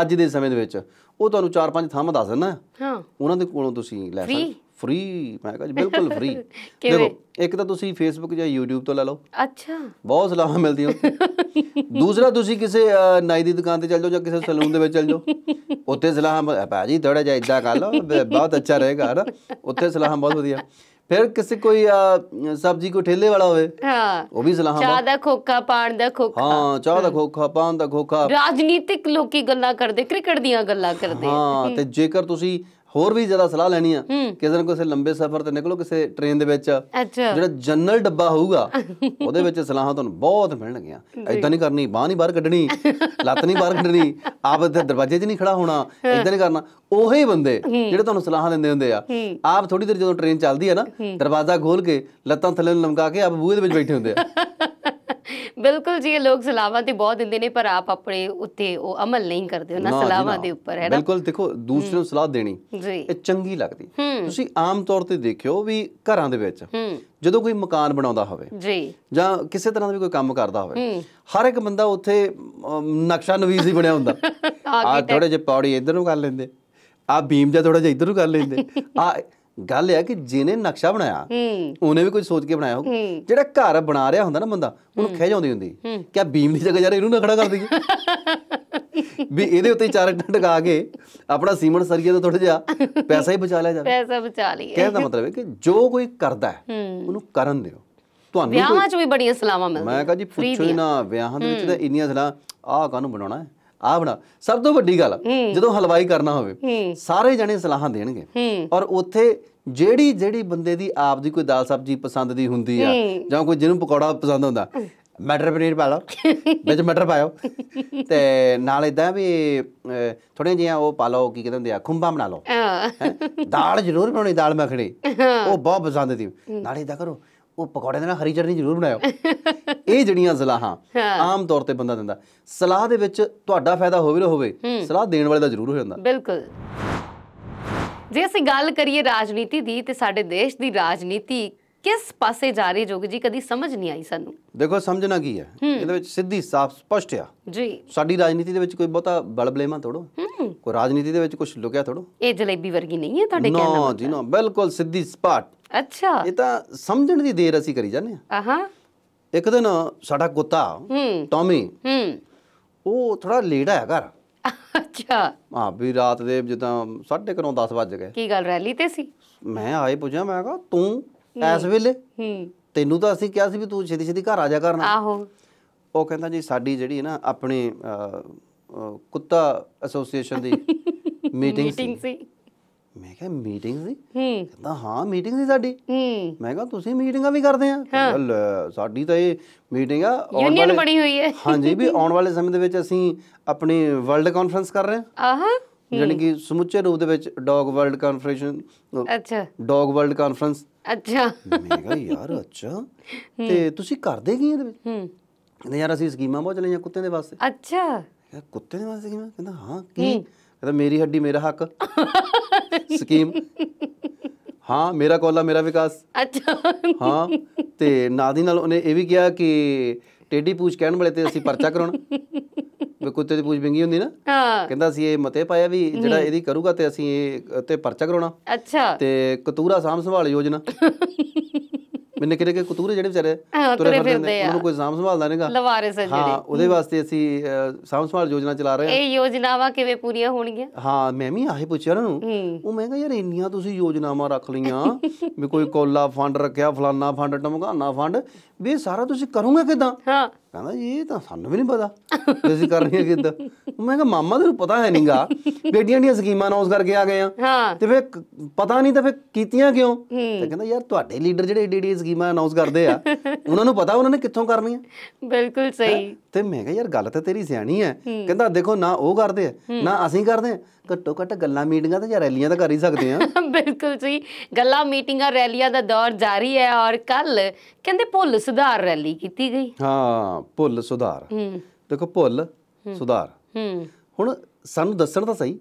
ਅੱਜ ਦੇ ਸਮੇਂ ਦੇ ਵਿੱਚ ਉਹ ਤੁਹਾਨੂੰ ਚਾਰ ਪੰਜ ਥੰਮ ਦੱਸ ਦਿੰਦਾ ਹਾਂ ਉਹਨਾਂ ਦੇ ਕੋਲੋਂ ਤੁਸੀਂ ਲੈ ਸਕਦੇ ਫ੍ਰੀ ਮੈਂ ਕਹਾਂ ਜੀ ਬਿਲਕੁਲ ਫ੍ਰੀ ਦੇਖੋ ਇੱਕ ਤਾਂ ਤੁਸੀਂ ਫੇਸਬੁੱਕ ਜਾਂ YouTube ਤੋਂ ਲੈ ਲਓ ਅੱਛਾ ਬਹੁਤ ਸਲਾਹਾਂ ਮਿਲਦੀਆਂ ਦੂਸਰਾ ਤੁਸੀਂ ਕਿਸੇ ਨਾਈ ਦੀ ਦੁਕਾਨ ਤੇ ਚੱਲ ਜਾਓ ਜਾਂ ਕਿਸੇ ਸਲੂਨ ਦੇ ਵਿੱਚ ਚੱਲ ਜਾਓ ਉੱਥੇ ਸਲਾਹਾਂ ਭਾਜੀ ਥੋੜਾ ਜਿਹਾ ਇਦਾਂ ਕਰ ਲਓ ਬਹੁਤ ਅੱਛਾ ਰਹੇਗਾ ਨਾ ਉੱਥੇ ਸਲਾਹਾਂ ਬਹੁਤ ਵਧੀਆ ਫਿਰ ਕਿਸੇ ਕੋਈ ਸਬਜ਼ੀ ਕੋ ਠੇਲੇ ਵਾਲਾ ਹੋਵੇ ਹਾਂ ਉਹ ਵੀ ਸਲਾਹਾਂ ਚਾਹ ਦਾ ਖੋਖਾ ਪਾਣ ਦਾ ਖੋਖਾ ਹਾਂ ਚਾਹ ਦਾ ਖੋਖਾ ਪਾਣ ਦਾ ਖੋਖਾ ਰਾਜਨੀਤਿਕ ਲੋਕੀ ਗੱਲਾਂ ਕਰਦੇ ਕ੍ਰਿਕਟ ਦੀਆਂ ਗੱਲਾਂ ਕਰਦੇ ਹਾਂ ਤੇ ਜੇਕਰ ਤੁਸੀਂ ਹੋਰ ਵੀ ਜ਼ਿਆਦਾ ਸਲਾਹ ਲੈਣੀ ਆ ਕਿਸੇ ਨਾ ਕਿਸੇ ਲੰਬੇ ਸਫ਼ਰ ਤੇ ਨਿਕਲੋ ਕਿਸੇ ਟ੍ਰੇਨ ਦੇ ਵਿੱਚ ਜਿਹੜਾ ਜਨਰਲ ਡੱਬਾ ਹੋਊਗਾ ਉਹਦੇ ਵਿੱਚ ਸਲਾਹਾਂ ਤੁਹਾਨੂੰ ਬਹੁਤ ਮਿਲਣਗੀਆਂ ਐਦਾਂ ਨਹੀਂ ਕਰਨੀ ਬਾਹ ਨਹੀਂ ਬਾਹਰ ਕੱਢਣੀ ਲੱਤ ਨਹੀਂ ਬਾਹਰ ਕੱਢਣੀ ਆਪ ਇੱਥੇ ਦਰਵਾਜ਼ੇ 'ਚ ਨਹੀਂ ਖੜਾ ਹੋਣਾ ਐਦਾਂ ਨਹੀਂ ਕਰਨਾ ਉਹੀ ਬੰਦੇ ਜਿਹੜੇ ਤੁਹਾਨੂੰ ਸਲਾਹਾਂ ਦਿੰਦੇ ਹੁੰਦੇ ਆ ਆਪ ਥੋੜੀ ਦੇਰ ਜਦੋਂ ਟ੍ਰੇਨ ਚੱਲਦੀ ਆ ਨਾ ਦਰਵਾਜ਼ਾ ਖੋਲ ਕੇ ਲੱਤਾਂ ਥੱਲੇ ਨੂੰ ਲਮਕਾ ਕੇ ਆਪ ਬੂਹੇ ਦੇ ਵਿੱਚ ਬੈਠੇ ਹੁੰਦੇ ਆ ਬਿਲਕੁਲ ਜੀ ਇਹ ਲੋਕ ਸਲਾਮਾਂ ਤੇ ਬਹੁਤ ਦਿੰਦੇ ਨੇ ਪਰ ਆਪ ਆਪਣੇ ਉੱਤੇ ਉਹ ਅਮਲ ਨਹੀਂ ਕਰਦੇ ਉਹਨਾਂ ਸਲਾਵਾ ਦੇ ਉੱਪਰ ਹੈ ਨਾ ਬਿਲਕੁਲ ਦੇਖੋ ਦੂਸਰੇ ਨੂੰ ਸਲਾਹ ਦੇਣੀ ਇਹ ਚੰਗੀ ਲੱਗਦੀ ਤੁਸੀਂ ਆਮ ਤੌਰ ਤੇ ਦੇਖਿਓ ਵੀ ਘਰਾਂ ਦੇ ਵਿੱਚ ਜਦੋਂ ਕੋਈ ਮਕਾਨ ਬਣਾਉਂਦਾ ਹੋਵੇ ਜੀ ਜਾਂ ਕਿਸੇ ਤਰ੍ਹਾਂ ਦਾ ਵੀ ਕੋਈ ਕੰਮ ਕਰਦਾ ਹੋਵੇ ਹਰ ਇੱਕ ਬੰਦਾ ਉੱਥੇ ਨਕਸ਼ਾ ਨਵੀਜ਼ ਹੀ ਬਣਿਆ ਹੁੰਦਾ ਆ ਥੋੜੇ ਜਿਹਾ ਪੌੜੀ ਇੱਧਰ ਨੂੰ ਕਰ ਲੈਂਦੇ ਆ ਬੀਮ ਜਾਂ ਥੋੜਾ ਜਿਹਾ ਇੱਧਰ ਨੂੰ ਕਰ ਲੈਂਦੇ ਆ ਗੱਲ ਆ ਕਿ ਜਿਹਨੇ ਨਕਸ਼ਾ ਬਣਾਇਆ ਉਹਨੇ ਵੀ ਕੁਝ ਸੋਚ ਕੇ ਬਣਾਇਆ ਹੋਊਗਾ ਜਿਹੜਾ ਘਰ ਬਣਾ ਰਿਹਾ ਹੁੰਦਾ ਨਾ ਬੰਦਾ ਉਹਨੂੰ ਖਹਿ ਜਾਂਦੀ ਹੁੰਦੀ ਕਿ ਆ ਬੀਮ ਦੀ ਜਗ੍ਹਾ ਯਾਰ ਇਹਨੂੰ ਨਾ ਖੜਾ ਕਰ ਦਈਏ ਵੀ ਇਹਦੇ ਉੱਤੇ ਚਾਰ ਅੱਡਾ ਟਗਾ ਕੇ ਆਪਣਾ ਸੀਮਨ ਸਰੀਏ ਤੋਂ ਥੋੜਾ ਜਿਹਾ ਪੈਸਾ ਹੀ ਬਚਾ ਲਿਆ ਜਾਵੇ ਪੈਸਾ ਬਚਾ ਲਈਏ ਕਹਿਣ ਦਾ ਮਤਲਬ ਹੈ ਕਿ ਜੋ ਕੋਈ ਕਰਦਾ ਹੈ ਉਹਨੂੰ ਕਰਨ ਦਿਓ ਤੁਹਾਨੂੰ ਵਿਆਹਾਂ 'ਚ ਵੀ ਬੜੀਆਂ ਸਲਾਮਾਂ ਮਿਲਦੀਆਂ ਮੈਂ ਕਹਾਂ ਜੀ ਪੁੱਛੋ ਨਾ ਵਿਆਹਾਂ ਦੇ ਵਿੱਚ ਤਾਂ ਇੰਨੀਆਂ ਸਲਾਹ ਆਹ ਕਾਹਨੂੰ ਬਣਾਉਣਾ ਹੈ ਆ ਬਣਾ ਸਭ ਤੋਂ ਵੱਡੀ ਗੱਲ ਜਦੋਂ ਹਲਵਾਈ ਕਰਨਾ ਹੋਵੇ ਸਾਰੇ ਜਣੇ ਸਲਾਹਾਂ ਦੇਣਗੇ ਔਰ ਉੱਥੇ ਜਿਹੜੀ ਜਿਹੜੀ ਬੰਦੇ ਦੀ ਆਪ ਦੀ ਕੋਈ ਦਾਲ ਸਬਜੀ ਪਸੰਦ ਦੀ ਹੁੰਦੀ ਆ ਜਾਂ ਕੋਈ ਜਿਹਨੂੰ ਪਕੌੜਾ ਪਸੰਦ ਹੁੰਦਾ ਮਟਰ ਪਨੀਰ ਪਾ ਲਓ ਵਿੱਚ ਮਟਰ ਪਾਇਓ ਤੇ ਨਾਲ ਇਦਾਂ ਵੀ ਥੋੜੇ ਜਿਹਾ ਉਹ ਪਾ ਲਓ ਕੀ ਕਹਿੰਦੇ ਹੁੰਦੇ ਆ ਖੁੰਬਾ ਬਣਾ ਲਓ ਦਾਲ ਜ਼ਰੂਰ ਬਣਾਉਣੀ ਦਾਲ ਮੱਖਣੀ ਉਹ ਬਹੁਤ ਪਸੰਦ ਦੀ ਨਾਲ ਇਦਾਂ ਕਰੋ ਉਹ ਪਕੌੜੇ ਦੇ ਨਾਲ ਹਰੀ ਚਟਨੀ ਜ਼ਰੂਰ ਬਣਾਇਓ ਇਹ ਜਿਹੜੀਆਂ ਜ਼ਲਾਹਾਂ ਆਮ ਤੌਰ ਤੇ ਬੰਦਾ ਦਿੰਦਾ ਸਲਾਹ ਦੇ ਵਿੱਚ ਤੁਹਾਡਾ ਫਾਇਦਾ ਹੋਵੇ ਨਾ ਹੋਵੇ ਸਲਾਹ ਦੇਣ ਵਾਲੇ ਦਾ ਜ਼ਰੂਰ ਹੋ ਜਾਂਦਾ ਬਿਲਕੁਲ ਜੇ ਅਸੀਂ ਗੱਲ ਕਰੀਏ ਰਾਜਨੀਤੀ ਦੀ ਤੇ ਸਾਡੇ ਦੇਸ਼ ਦੀ ਰਾਜਨੀਤੀ ਕਿਸ ਪਾਸੇ ਜਾ ਰਹੀ ਜੋਗ ਜੀ ਕਦੀ ਸਮਝ ਨਹੀਂ ਆਈ ਸਾਨੂੰ ਦੇਖੋ ਸਮਝਣਾ ਕੀ ਹੈ ਇਹਦੇ ਵਿੱਚ ਸਿੱਧੀ ਸਾਫ਼ ਸਪਸ਼ਟ ਆ ਜੀ ਸਾਡੀ ਰਾਜਨੀਤੀ ਦੇ ਵਿੱਚ ਕੋਈ ਬਹੁਤਾ ਬਲਬਲੇਮਾ ਥੋੜੋ ਕੋਈ ਰਾਜਨੀਤੀ ਦੇ ਵਿੱਚ ਕੁਝ ਲੁਕਿਆ ਥੋੜੋ ਇਹ ਜਲੇਬੀ ਵਰਗੀ ਨਹੀਂ ਹੈ ਤੁਹਾਡੇ ਕਹਿਣ ਦਾ ਨਾ ਜੀ ਨਾ ਬਿਲਕੁਲ ਸਿੱਧੀ ਸਪਾਟ ਅੱਛਾ ਇਹ ਤਾਂ ਸਮਝਣ ਦੀ ਦੇਰ ਅਸੀਂ ਕਰੀ ਜਾਂਦੇ ਆ ਆਹਾਂ ਇੱਕ ਦਿਨ ਸਾਡਾ ਕੁੱਤਾ ਹੂੰ ਟੌਮੀ ਹੂੰ ਉਹ ਥੋੜਾ ਲੇਟ ਆਇਆ ਘਰ ਅੱਛਾ ਹਾਂ ਵੀ ਰਾਤ ਦੇ ਜਦੋਂ 9:30 10 ਵੱਜ ਗਏ ਕੀ ਗੱਲ ਰੈਲੀ ਤੇ ਸੀ ਮੈਂ ਆਏ ਪੁੱਛਿਆ ਮੈਂ ਕਹਾ ਤੂੰ ਐਸ ਵੇਲੇ ਹੂੰ ਤੈਨੂੰ ਤਾਂ ਅਸੀਂ ਕਿਹਾ ਸੀ ਵੀ ਤੂੰ ਛੇਤੀ ਛੇਤੀ ਘਰ ਆ ਜਾ ਕਰਨਾ ਆਹੋ ਉਹ ਕਹਿੰਦਾ ਜੀ ਸਾਡੀ ਜਿਹੜੀ ਨਾ ਆਪਣੀ ਕੁੱਤਾ ਐਸੋਸੀਏਸ਼ਨ ਦੀ ਮੀਟਿੰਗ ਸੀ ਮੈਂ ਕਿਹਾ ਮੀਟਿੰਗ ਸੀ ਹੂੰ ਕਹਿੰਦਾ ਹਾਂ ਮੀਟਿੰਗ ਸੀ ਸਾਡੀ ਹੂੰ ਮੈਂ ਕਿਹਾ ਤੁਸੀਂ ਮੀਟਿੰਗਾਂ ਵੀ ਕਰਦੇ ਆ ਸਾਡੀ ਤਾਂ ਇਹ ਮੀਟਿੰਗ ਆ ਯੂਨੀਅਨ ਬਣੀ ਹੋਈ ਹੈ ਹਾਂਜੀ ਵੀ ਆਉਣ ਵਾਲੇ ਸਮੇਂ ਦੇ ਵਿੱਚ ਅਸੀਂ ਆਪਣੀ ਵਰਲਡ ਕਾਨਫਰੰਸ ਕਰ ਰਹੇ ਹਾਂ ਆਹਾਂ ਯਾਨੀ ਕਿ ਸਮੁੱਚੇ ਰੂਪ ਦੇ ਵਿੱਚ ਡੌਗ ਵਰਲਡ ਕਾਨਫਰੈਂਸ਼ਨ ਅੱਛਾ ਡੌਗ ਵਰਲਡ ਕਾਨਫਰੰਸ ਅੱਛਾ ਮੈਂ ਕਿਹਾ ਯਾਰ ਅੱਛਾ ਤੇ ਤੁਸੀਂ ਕਰਦੇ ਕੀ ਇਹਦੇ ਵਿੱਚ ਹੂੰ ਕਹਿੰਦੇ ਯਾਰ ਅਸੀਂ ਸਕੀਮਾਂ ਬਹੁਤ ਚਲਾਈਆਂ ਕੁੱਤਿਆਂ ਦੇ ਵਾਸਤੇ ਅੱਛਾ ਯਾਰ ਕੁੱਤੇ ਦੇ ਵਾਸਤੇ ਸਕੀਮਾਂ ਕਹਿੰਦਾ ਹਾਂ ਕੀ ਕਹਿੰਦਾ ਮੇਰੀ ਹੱਡੀ ਮੇਰਾ ਹੱਕ ਸਕੀਮ ਹਾਂ ਮੇਰਾ ਕੋਲਾ ਮੇਰਾ ਵਿਕਾਸ ਅੱਛਾ ਹਾਂ ਤੇ ਨਾਲ ਦੀ ਨਾਲ ਉਹਨੇ ਇਹ ਵੀ ਕਿਹਾ ਕਿ ਟੇਡੀ ਪੂਛ ਕਹਿਣ ਵਾਲੇ ਤੇ ਅਸੀਂ ਪਰਚਾ ਕਰਾਉਣਾ ਵੀ ਕੁੱਤੇ ਦੀ ਪੂਛ ਬਿੰਗੀ ਹੁੰਦੀ ਨਾ ਹਾਂ ਕਹਿੰਦਾ ਸੀ ਇਹ ਮਤੇ ਪਾਇਆ ਵੀ ਜਿਹੜਾ ਇਹਦੀ ਕਰੂਗਾ ਤੇ ਅਸੀਂ ਇਹ ਤੇ ਪਰਚਾ ਕਰਾਉਣਾ ਅੱਛਾ ਤੇ ਕਤੂਰਾ ਸਾਂਭ ਸੰਭਾਲ ਯੋਜਨਾ ਮੈਨੂੰ ਕਿਹਾ ਕਿ ਕਤੂਰੇ ਜਿਹੜੇ ਵਿਚਾਰੇ ਤੁਰੇ ਫਿਰਦੇ ਉਹਨਾਂ ਨੂੰ ਕੋਈ ਸਾਂਭ ਸੰਭਾਲਦਾ ਨਹੀਂਗਾ ਸਨ ਜਿਹੜੇ ਹਾਂ ਉਹਦੇ ਵਾਸਤੇ ਅਸੀਂ ਸਾਂਭ ਸੰਭਾਲ ਯੋਜਨਾ ਚਲਾ ਰਹੇ ਹਾਂ ਇਹ ਯੋਜਨਾਵਾਂ ਕਿਵੇਂ ਪੂਰੀਆਂ ਹੋਣਗੀਆਂ ਹਾਂ ਮੈਂ ਵੀ ਆਹੇ ਪੁੱਛਿਆ ਉਹਨਾਂ ਨੂੰ ਉਹ ਮੈਂ ਕਿਹਾ ਯਾਰ ਇੰਨੀਆਂ ਤੁਸੀਂ ਯੋਜਨਾਵਾਂ ਰੱਖ ਲਈਆਂ ਵੀ ਕੋਈ ਕੋਲਾ ਫੰਡ ਰੱਖਿਆ ਫਲਾਨਾ ਫੰਡ ਟਮਗਾਨਾ ਫੰਡ ਵੀ ਸਾਰਾ ਤੁਸੀਂ ਕਰੋਗੇ ਕਿਦਾਂ ਹਾਂ ਕਹਿੰਦਾ ਇਹ ਤਾਂ ਸਾਨੂੰ ਵੀ ਨਹੀਂ ਪਤਾ ਤੁਸੀਂ ਕਰ ਰਹੀਆਂ ਕਿੱਦਾਂ ਮੈਂ ਕਿਹਾ ਮਾਮਾ ਤੈਨੂੰ ਪਤਾ ਹੈ ਨਹੀਂਗਾ ਬੇਟੀਆਂ ਦੀਆਂ ਸਕੀਮਾਂ ਅਨਾਉਂਸ ਕਰਕੇ ਆ ਗਏ ਆ ਤੇ ਫਿਰ ਪਤਾ ਨਹੀਂ ਤਾਂ ਫਿਰ ਕੀਤੀਆਂ ਕਿਉਂ ਤੇ ਕਹਿੰਦਾ ਯਾਰ ਤੁਹਾਡੇ ਲੀਡਰ ਜਿਹੜੇ ਏਡੀ ਏਡੀ ਸਕੀਮਾਂ ਅਨਾਉਂਸ ਕਰਦੇ ਆ ਉਹਨਾਂ ਨੂੰ ਪਤਾ ਉਹਨਾਂ ਨੇ ਕਿੱਥੋਂ ਕਰਨੀਆਂ ਬਿਲਕੁਲ ਸਹੀ ਤੇ ਮੈਂ ਕਿਹਾ ਯਾਰ ਗੱਲ ਤਾਂ ਤੇਰੀ ਸਿਆਣੀ ਹੈ ਕਹਿੰਦਾ ਦੇਖੋ ਨਾ ਉਹ ਕਰਦੇ ਆ ਨਾ ਅਸੀਂ ਕਰਦੇ ਆ ਘੱਟੋ ਘੱਟ ਗੱਲਾਂ ਮੀਟਿੰਗਾਂ ਤੇ ਜਾਂ ਰੈਲੀਆਂ ਤਾਂ ਕਰ ਹੀ ਸਕਦੇ ਆ ਬਿਲਕੁਲ ਜੀ ਗੱਲਾਂ ਮੀਟਿੰਗਾਂ ਰੈਲੀਆਂ ਦਾ ਦੌਰ ਜਾਰੀ ਹੈ ਔਰ ਕੱਲ ਕਹਿੰਦੇ ਭੁੱਲ ਸੁਧਾਰ ਰੈਲੀ ਕੀਤੀ ਗਈ ਹਾਂ ਭੁੱਲ ਸੁਧਾਰ ਦੇਖੋ ਭੁੱਲ ਸੁਧਾਰ ਹੁਣ ਸਾਨੂੰ ਦੱਸਣ ਤਾਂ ਸਹੀ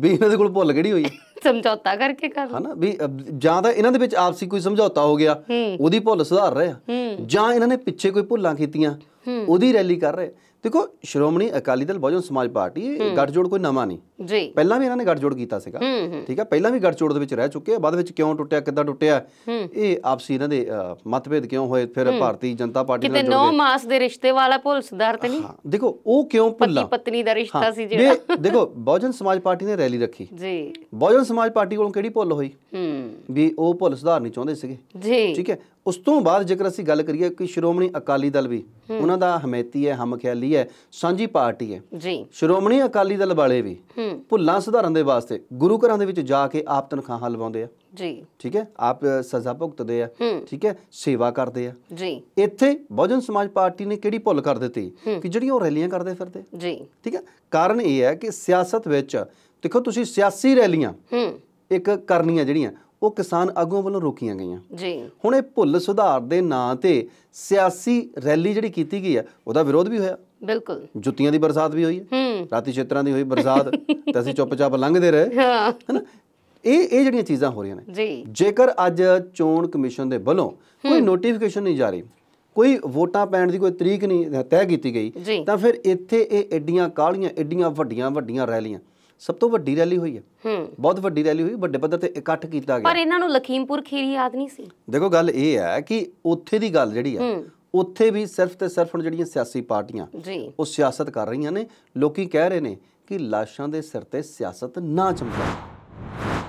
ਵੀ ਇਹਨਾਂ ਦੇ ਕੋਲ ਭੁੱਲ ਕਿਹੜੀ ਹੋਈ ਸਮਝੌਤਾ ਕਰਕੇ ਕਰ ਹਨਾ ਵੀ ਜਾਂ ਤਾਂ ਇਹਨਾਂ ਦੇ ਵਿੱਚ ਆਪਸੀ ਕੋਈ ਸਮਝੌਤਾ ਹੋ ਗਿਆ ਉਹਦੀ ਭੁੱਲ ਸੁਧਾਰ ਰਹੇ ਆ ਜਾਂ ਇਹਨਾਂ ਨੇ ਪਿੱਛੇ ਕੋਈ ਭੁੱਲਾਂ ਕੀਤੀਆਂ ਉਹਦੀ ਰੈਲੀ ਕਰ ਰਹੇ ਦੇਖੋ ਸ਼੍ਰੋਮਣੀ ਅਕਾਲੀ ਦਲ ਬਹੁਜਨ ਸਮਾਜ ਪਾਰਟੀ ਗੱਠਜੋੜ ਕੋਈ ਨਵਾਂ ਨਹੀਂ ਜੀ ਪਹਿਲਾਂ ਵੀ ਇਹਨਾਂ ਨੇ ਗੱਠਜੋੜ ਕੀਤਾ ਸੀਗਾ ਠੀਕ ਹੈ ਪਹਿਲਾਂ ਵੀ ਗੱਠਜੋੜ ਦੇ ਵਿੱਚ ਰਹਿ ਚੁੱਕੇ ਆ ਬਾਅਦ ਵਿੱਚ ਕਿਉਂ ਟੁੱਟਿਆ ਕਿੱਦਾਂ ਟੁੱਟਿਆ ਇਹ ਆਪਸੀ ਇਹਨਾਂ ਦੇ ਮਤਭੇਦ ਕਿਉਂ ਹੋਏ ਫਿਰ ਭਾਰਤੀ ਜਨਤਾ ਪਾਰਟੀ ਨਾਲ ਜੁੜ ਕਿਤੇ 9 ਮਾਸ ਦੇ ਰਿਸ਼ਤੇ ਵਾਲਾ ਭੁੱਲਸਦਾਰ ਤੇ ਨਹੀਂ ਦੇਖੋ ਉਹ ਕਿਉਂ ਭੁੱਲਾ ਪਤੀ ਪਤਨੀ ਦਾ ਰਿਸ਼ਤਾ ਸੀ ਜਿਹੜਾ ਦੇਖੋ ਬਹੁਜਨ ਸਮਾਜ ਪਾਰਟੀ ਨੇ ਰੈਲੀ ਰੱਖੀ ਜੀ ਬਹੁਜਨ ਸਮਾਜ ਪਾਰਟੀ ਕੋਲੋਂ ਕਿਹੜੀ ਭੁੱਲ ਹੋਈ ਹੂੰ ਵੀ ਉਹ ਭੁੱਲ ਨਹੀਂ ਚਾਹੁੰਦੇ ਸੀਗੇ ਜੀ ਠੀਕ ਹੈ ਉਸ ਤੋਂ ਬਾਅਦ ਜੇਕਰ ਅਸੀਂ ਗੱਲ ਕਰੀਏ ਕਿ ਸ਼੍ਰੋਮਣੀ ਅਕਾਲੀ ਦਲ ਵੀ ਉਹਨਾਂ ਦਾ ਹਮੈਤੀ ਹੈ ਹਮਖਿਆਲੀ ਜਿਹੜੀ ਹੈ ਸਾਂਝੀ ਪਾਰਟੀ ਹੈ ਜੀ ਸ਼੍ਰੋਮਣੀ ਅਕਾਲੀ ਦਲ ਵਾਲੇ ਵੀ ਭੁੱਲਾਂ ਸੁਧਾਰਨ ਦੇ ਵਾਸਤੇ ਗੁਰੂ ਘਰਾਂ ਦੇ ਵਿੱਚ ਜਾ ਕੇ ਆਪ ਤਨਖਾਹਾਂ ਲਵਾਉਂਦੇ ਆ ਜੀ ਠੀਕ ਹੈ ਆਪ ਸਜ਼ਾ ਭੁਗਤਦੇ ਆ ਠੀਕ ਹੈ ਸੇਵਾ ਕਰਦੇ ਆ ਜੀ ਇੱਥੇ ਬਹੁਜਨ ਸਮਾਜ ਪਾਰਟੀ ਨੇ ਕਿਹੜੀ ਭੁੱਲ ਕਰ ਦਿੱਤੀ ਕਿ ਜਿਹੜੀਆਂ ਉਹ ਰੈਲੀਆਂ ਕਰਦੇ ਫਿਰਦੇ ਜੀ ਠੀਕ ਹੈ ਕਾਰਨ ਇਹ ਹੈ ਕਿ ਸਿਆਸਤ ਵਿੱਚ ਦੇਖੋ ਤੁਸੀਂ ਸਿਆਸੀ ਰੈਲੀਆਂ ਹੂੰ ਇੱਕ ਕਰਨੀਆਂ ਜਿਹੜੀਆਂ ਉਹ ਕਿਸਾਨ ਆਗੂਆਂ ਵੱਲੋਂ ਰੋਕੀਆਂ ਗਈਆਂ ਜੀ ਹੁਣ ਇਹ ਭੁੱਲ ਸੁਧਾਰ ਦੇ ਨਾਂ ਤੇ ਸਿਆਸੀ ਰੈਲੀ ਜਿਹੜੀ ਕੀਤੀ ਗਈ ਹੈ ਉਹਦਾ ਵਿਰੋਧ ਵੀ ਹੋਇਆ ਬਿਲਕੁਲ ਜੁੱਤੀਆਂ ਦੀ ਬਰਸਾਤ ਵੀ ਹੋਈ ਹੈ ਰਾਤੀ ਛੇਤਰਾਂ ਦੀ ਹੋਈ ਬਰਸਾਤ ਤੇ ਅਸੀਂ ਚੁੱਪਚਾਪ ਲੰਘਦੇ ਰਹੇ ਹਾਂ ਹੈਨਾ ਇਹ ਇਹ ਜਿਹੜੀਆਂ ਚੀਜ਼ਾਂ ਹੋ ਰਹੀਆਂ ਨੇ ਜੀ ਜੇਕਰ ਅੱਜ ਚੋਣ ਕਮਿਸ਼ਨ ਦੇ ਵੱਲੋਂ ਕੋਈ ਨੋਟੀਫਿਕੇਸ਼ਨ ਨਹੀਂ ਜਾਰੀ ਕੋਈ ਵੋਟਾਂ ਪੈਣ ਦੀ ਕੋਈ ਤਰੀਕ ਨਹੀਂ ਤੈਅ ਕੀਤੀ ਗਈ ਤਾਂ ਫਿਰ ਇੱਥੇ ਇਹ ਐਡੀਆਂ ਕਾਲੀਆਂ ਐਡੀਆਂ ਵੱਡੀਆਂ ਵੱਡੀਆਂ ਰੈਲੀਆਂ ਸਭ ਤੋਂ ਵੱਡੀ ਰੈਲੀ ਹੋਈ ਹੈ ਬਹੁਤ ਵੱਡੀ ਰੈਲੀ ਹੋਈ ਵੱਡੇ ਪੱਧਰ ਤੇ ਇਕੱਠ ਕੀਤਾ ਗਿਆ ਪਰ ਇਹਨਾਂ ਨੂੰ ਲਖੀਮਪੁਰ ਖੀਰੀ ਯਾਦ ਨਹੀਂ ਸੀ ਦੇਖੋ ਗੱਲ ਇਹ ਹੈ ਕਿ ਉੱਥੇ ਦੀ ਗੱਲ ਜਿਹੜੀ ਹੈ ਉੱਥੇ ਵੀ ਸਿਰਫ ਤੇ ਸਿਰਫ ਜਿਹੜੀਆਂ ਸਿਆਸੀ ਪਾਰਟੀਆਂ ਉਹ ਸਿਆਸਤ ਕਰ ਰਹੀਆਂ ਨੇ ਲੋਕੀ ਕਹਿ ਰਹੇ ਨੇ ਕਿ ਲਾਸ਼ਾਂ ਦੇ ਸਿਰ ਤੇ ਸਿਆਸਤ ਨਾ ਚਮਕਾ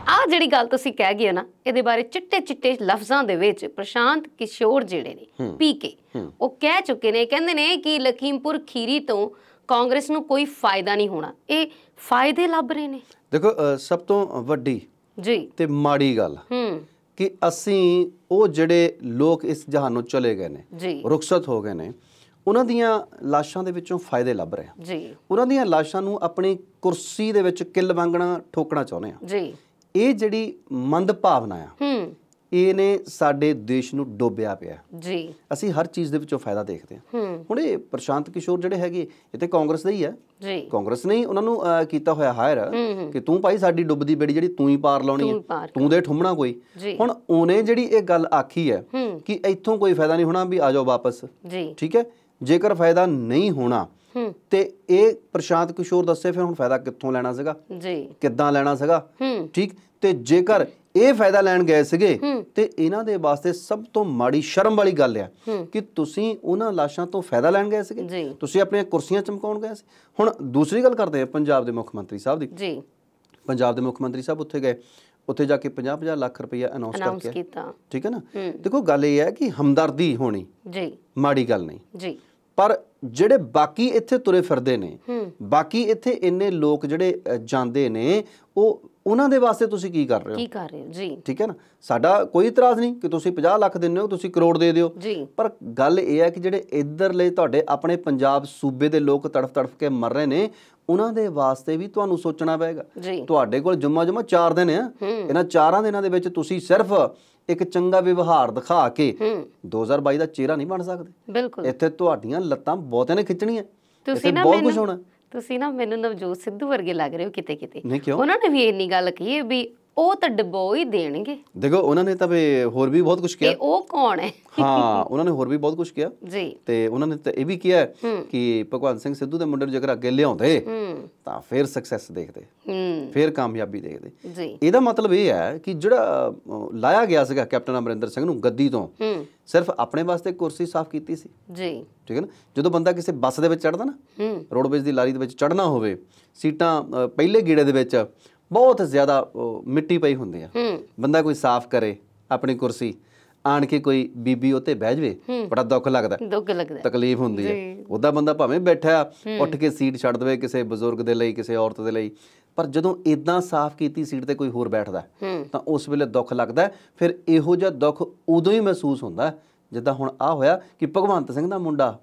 ਆ ਜਿਹੜੀ ਗੱਲ ਤੁਸੀਂ ਕਹਿ ਗਏ ਨਾ ਇਹਦੇ ਬਾਰੇ ਚਿੱਟੇ ਚਿੱਟੇ ਲਫ਼ਜ਼ਾਂ ਦੇ ਵਿੱਚ ਪ੍ਰਸ਼ਾਂਤ ਕਿਸ਼ੋਰ ਜਿਹੜੇ ਨੇ ਪੀਕੇ ਉਹ ਕਹਿ ਚੁੱਕੇ ਨੇ ਕਹਿੰਦੇ ਨੇ ਕਿ ਲਖੀਮਪੁਰ ਖੀਰੀ ਤੋਂ ਕਾਂਗਰਸ ਨੂੰ ਕੋਈ ਫਾਇਦਾ ਨਹੀਂ ਹੋਣਾ ਇਹ ਫਾਇਦੇ ਲੱਭ ਰਹੇ ਨੇ ਦੇਖੋ ਸਭ ਤੋਂ ਵੱਡੀ ਜੀ ਤੇ ਮਾੜੀ ਗੱਲ ਹੂੰ ਕਿ ਅਸੀਂ ਉਹ ਜਿਹੜੇ ਲੋਕ ਇਸ ਜਹਾਨ ਨੂੰ ਚਲੇ ਗਏ ਨੇ ਰੁਖਸਤ ਹੋ ਗਏ ਨੇ ਉਹਨਾਂ ਦੀਆਂ ਲਾਸ਼ਾਂ ਦੇ ਵਿੱਚੋਂ ਫਾਇਦੇ ਲੱਭ ਰਹੇ ਹਾਂ ਜੀ ਉਹਨਾਂ ਦੀਆਂ ਲਾਸ਼ਾਂ ਨੂੰ ਆਪਣੀ ਕੁਰਸੀ ਦੇ ਵਿੱਚ ਕਿੱਲ ਵਾਂਗਣਾ ਠੋਕਣਾ ਚਾਹੁੰਦੇ ਆ ਜੀ ਇਹ ਜਿਹੜੀ ਮੰਦ ਭਾਵਨਾ ਆ ਹੂੰ ਇਹਨੇ ਸਾਡੇ ਦੇਸ਼ ਨੂੰ ਡੋਬਿਆ ਪਿਆ ਜੀ ਅਸੀਂ ਹਰ ਚੀਜ਼ ਦੇ ਵਿੱਚੋਂ ਫਾਇਦਾ ਦੇਖਦੇ ਹਾਂ ਹੁਣ ਇਹ ਪ੍ਰਸ਼ਾਂਤ ਕਿਸ਼ੋਰ ਜਿਹੜੇ ਹੈਗੇ ਇਹ ਤੇ ਕਾਂਗਰਸ ਦੇ ਹੀ ਆ ਜੀ ਕਾਂਗਰਸ ਨੇ ਉਹਨਾਂ ਨੂੰ ਕੀਤਾ ਹੋਇਆ ਹਾਇਰ ਕਿ ਤੂੰ ਭਾਈ ਸਾਡੀ ਡੁੱਬਦੀ ਬੇੜੀ ਜਿਹੜੀ ਤੂੰ ਹੀ ਪਾਰ ਲਾਉਣੀ ਹੈ ਤੂੰ ਦੇ ਠੁੰਮਣਾ ਕੋਈ ਹੁਣ ਉਹਨੇ ਜਿਹੜੀ ਇਹ ਗੱਲ ਆਖੀ ਹੈ ਕਿ ਇੱਥੋਂ ਕੋਈ ਫਾਇਦਾ ਨਹੀਂ ਹੋਣਾ ਵੀ ਆ ਜਾਓ ਵਾਪਸ ਜੀ ਠੀਕ ਹੈ ਜੇਕਰ ਫਾਇਦਾ ਨਹੀਂ ਹੋਣਾ ਤੇ ਇਹ ਪ੍ਰਸ਼ਾਂਤ ਕਿਸ਼ੋਰ ਦੱਸੇ ਫਿਰ ਹੁਣ ਫਾਇਦਾ ਕਿੱਥੋਂ ਲੈਣਾ ਸੀਗਾ ਜੀ ਕਿੱਦਾਂ ਲੈਣਾ ਸੀਗਾ ਠੀਕ ਤੇ ਜੇਕਰ ਇਹ ਫਾਇਦਾ ਲੈਣ ਗਏ ਸੀਗੇ ਤੇ ਇਹਨਾਂ ਦੇ ਵਾਸਤੇ ਸਭ ਤੋਂ ਮਾੜੀ ਸ਼ਰਮ ਵਾਲੀ ਗੱਲ ਆ ਕਿ ਤੁਸੀਂ ਉਹਨਾਂ ਲਾਸ਼ਾਂ ਤੋਂ ਫਾਇਦਾ ਲੈਣ ਗਏ ਸੀਗੇ ਤੁਸੀਂ ਆਪਣੀਆਂ ਕੁਰਸੀਆਂ ਚਮਕਾਉਣ ਗਏ ਸੀ ਹੁਣ ਦੂਸਰੀ ਗੱਲ ਕਰਦੇ ਆ ਪੰਜਾਬ ਦੇ ਮੁੱਖ ਮੰਤਰੀ ਸਾਹਿਬ ਦੀ ਜੀ ਪੰਜਾਬ ਦੇ ਮੁੱਖ ਮੰਤਰੀ ਸਾਹਿਬ ਉੱਥੇ ਗਏ ਉੱਥੇ ਜਾ ਕੇ 50-50 ਲੱਖ ਰੁਪਇਆ ਅਨਾਉਂਸ ਕਰਕੇ ਕੀਤਾ ਠੀਕ ਹੈ ਨਾ ਦੇਖੋ ਗੱਲ ਇਹ ਹੈ ਕਿ ਹਮਦਰਦੀ ਹੋਣੀ ਜੀ ਮਾੜੀ ਗੱਲ ਨਹੀਂ ਜੀ ਪਰ ਜਿਹੜੇ ਬਾਕੀ ਇੱਥੇ ਤੁਰੇ ਫਿਰਦੇ ਨੇ ਬਾਕੀ ਇੱਥੇ ਇੰਨੇ ਲੋਕ ਜਿਹੜੇ ਜਾਂਦੇ ਨੇ ਉਹ ਉਹਨਾਂ ਦੇ ਵਾਸਤੇ ਤੁਸੀਂ ਕੀ ਕਰ ਰਹੇ ਹੋ ਕੀ ਕਰ ਰਹੇ ਹੋ ਜੀ ਠੀਕ ਹੈ ਨਾ ਸਾਡਾ ਕੋਈ ਇਤਰਾਜ਼ ਨਹੀਂ ਕਿ ਤੁਸੀਂ 50 ਲੱਖ ਦਿੰਦੇ ਹੋ ਤੁਸੀਂ ਕਰੋੜ ਦੇ ਦਿਓ ਪਰ ਗੱਲ ਇਹ ਹੈ ਕਿ ਜਿਹੜੇ ਇਧਰਲੇ ਤੁਹਾਡੇ ਆਪਣੇ ਪੰਜਾਬ ਸੂਬੇ ਦੇ ਲੋਕ ਤੜਫ ਤੜਫ ਕੇ ਮਰ ਰਹੇ ਨੇ ਉਹਨਾਂ ਦੇ ਵਾਸਤੇ ਵੀ ਤੁਹਾਨੂੰ ਸੋਚਣਾ ਪਏਗਾ ਤੁਹਾਡੇ ਕੋਲ ਜੁਮਾ ਜੁਮਾ 4 ਦਿਨ ਆ ਇਹਨਾਂ 4 ਦਿਨਾਂ ਦੇ ਵਿੱਚ ਤੁਸੀਂ ਸਿਰਫ ਇੱਕ ਚੰਗਾ ਵਿਵਹਾਰ ਦਿਖਾ ਕੇ 2022 ਦਾ ਚਿਹਰਾ ਨਹੀਂ ਬਣ ਸਕਦੇ ਇੱਥੇ ਤੁਹਾਡੀਆਂ ਲੱਤਾਂ ਬਹੁਤਿਆਂ ਨੇ ਖਿੱਚਣੀਆਂ ਤੁਸੀਂ ਨਾ ਬਹੁਤ ਕੁਝ ਹੋਣਾ ਤੁਸੀਂ ਨਾ ਮੈਨੂੰ ਨਵਜੋਤ ਸਿੱਧੂ ਵਰਗੇ ਲੱਗ ਰਹੇ ਹੋ ਕਿਤੇ ਕਿਤੇ ਉਹਨਾਂ ਨੇ ਵੀ ਇੰਨੀ ਗੱਲ ਕਹੀ ਵੀ ਉਹ ਤਾਂ ਡਬੋ ਹੀ ਦੇਣਗੇ ਦੇਖੋ ਉਹਨਾਂ ਨੇ ਤਾਂ ਵੀ ਹੋਰ ਵੀ ਬਹੁਤ ਕੁਝ ਕੀਤਾ ਤੇ ਉਹ ਕੌਣ ਹੈ ਹਾਂ ਉਹਨਾਂ ਨੇ ਹੋਰ ਵੀ ਬਹੁਤ ਕੁਝ ਕੀਤਾ ਜੀ ਤੇ ਉਹਨਾਂ ਨੇ ਤਾਂ ਇਹ ਵੀ ਕਿਹਾ ਕਿ ਭਗਵਾਨ ਸਿੰਘ ਸਿੱਧੂ ਦੇ ਮੁੰਡੇ ਨੂੰ ਜੇਕਰ ਅੱਗੇ ਲਿਆਉਂਦੇ ਤਾਂ ਫਿਰ ਸਕਸੈਸ ਦੇਖਦੇ ਫਿਰ ਕਾਮਯਾਬੀ ਦੇਖਦੇ ਜੀ ਇਹਦਾ ਮਤਲਬ ਇਹ ਹੈ ਕਿ ਜਿਹੜਾ ਲਾਇਆ ਗਿਆ ਸੀਗਾ ਕੈਪਟਨ ਅਮਰਿੰਦਰ ਸਿੰਘ ਨੂੰ ਗੱਦੀ ਤੋਂ ਸਿਰਫ ਆਪਣੇ ਵਾਸਤੇ ਕੁਰਸੀ ਸਾਫ਼ ਕੀਤੀ ਸੀ ਜੀ ਠੀਕ ਹੈ ਨਾ ਜਦੋਂ ਬੰਦਾ ਕਿਸੇ ਬੱਸ ਦੇ ਵਿੱਚ ਚੜਦਾ ਨਾ ਰੋਡਵੇਜ਼ ਦੀ ਲਾਰੀ ਦੇ ਵਿੱਚ ਚੜਨਾ ਹੋਵੇ ਸੀਟਾਂ ਪਹਿਲੇ ਗੇੜੇ ਦੇ ਵਿੱਚ ਬਹੁਤ ਜ਼ਿਆਦਾ ਮਿੱਟੀ ਪਈ ਹੁੰਦੀ ਆ ਬੰਦਾ ਕੋਈ ਸਾਫ਼ ਕਰੇ ਆਪਣੀ ਕੁਰਸੀ ਆਣ ਕੇ ਕੋਈ ਬੀਬੀ ਉੱਤੇ ਬਹਿ ਜਵੇ ਬੜਾ ਦੁੱਖ ਲੱਗਦਾ ਦੁੱਖ ਲੱਗਦਾ ਤਕਲੀਫ ਹੁੰਦੀ ਹੈ ਉਹਦਾ ਬੰਦਾ ਭਾਵੇਂ ਬੈਠਾ ਉੱਠ ਕੇ ਸੀਟ ਛੱਡ ਦਵੇ ਕਿਸੇ ਬਜ਼ੁਰਗ ਦੇ ਲਈ ਕਿਸੇ ਔਰਤ ਦੇ ਲਈ ਪਰ ਜਦੋਂ ਇਦਾਂ ਸਾਫ਼ ਕੀਤੀ ਸੀਟ ਤੇ ਕੋਈ ਹੋਰ ਬੈਠਦਾ ਤਾਂ ਉਸ ਵੇਲੇ ਦੁੱਖ ਲੱਗਦਾ ਫਿਰ ਇਹੋ ਜਿਹਾ ਦੁੱਖ ਉਦੋਂ ਹੀ ਮਹਿਸੂਸ ਹੁੰਦਾ ਜਿੱਦਾਂ ਹੁਣ ਆ ਹੋਇਆ ਕਿ ਭਗਵੰਤ ਸਿੰਘ ਦਾ ਮੁੰਡਾ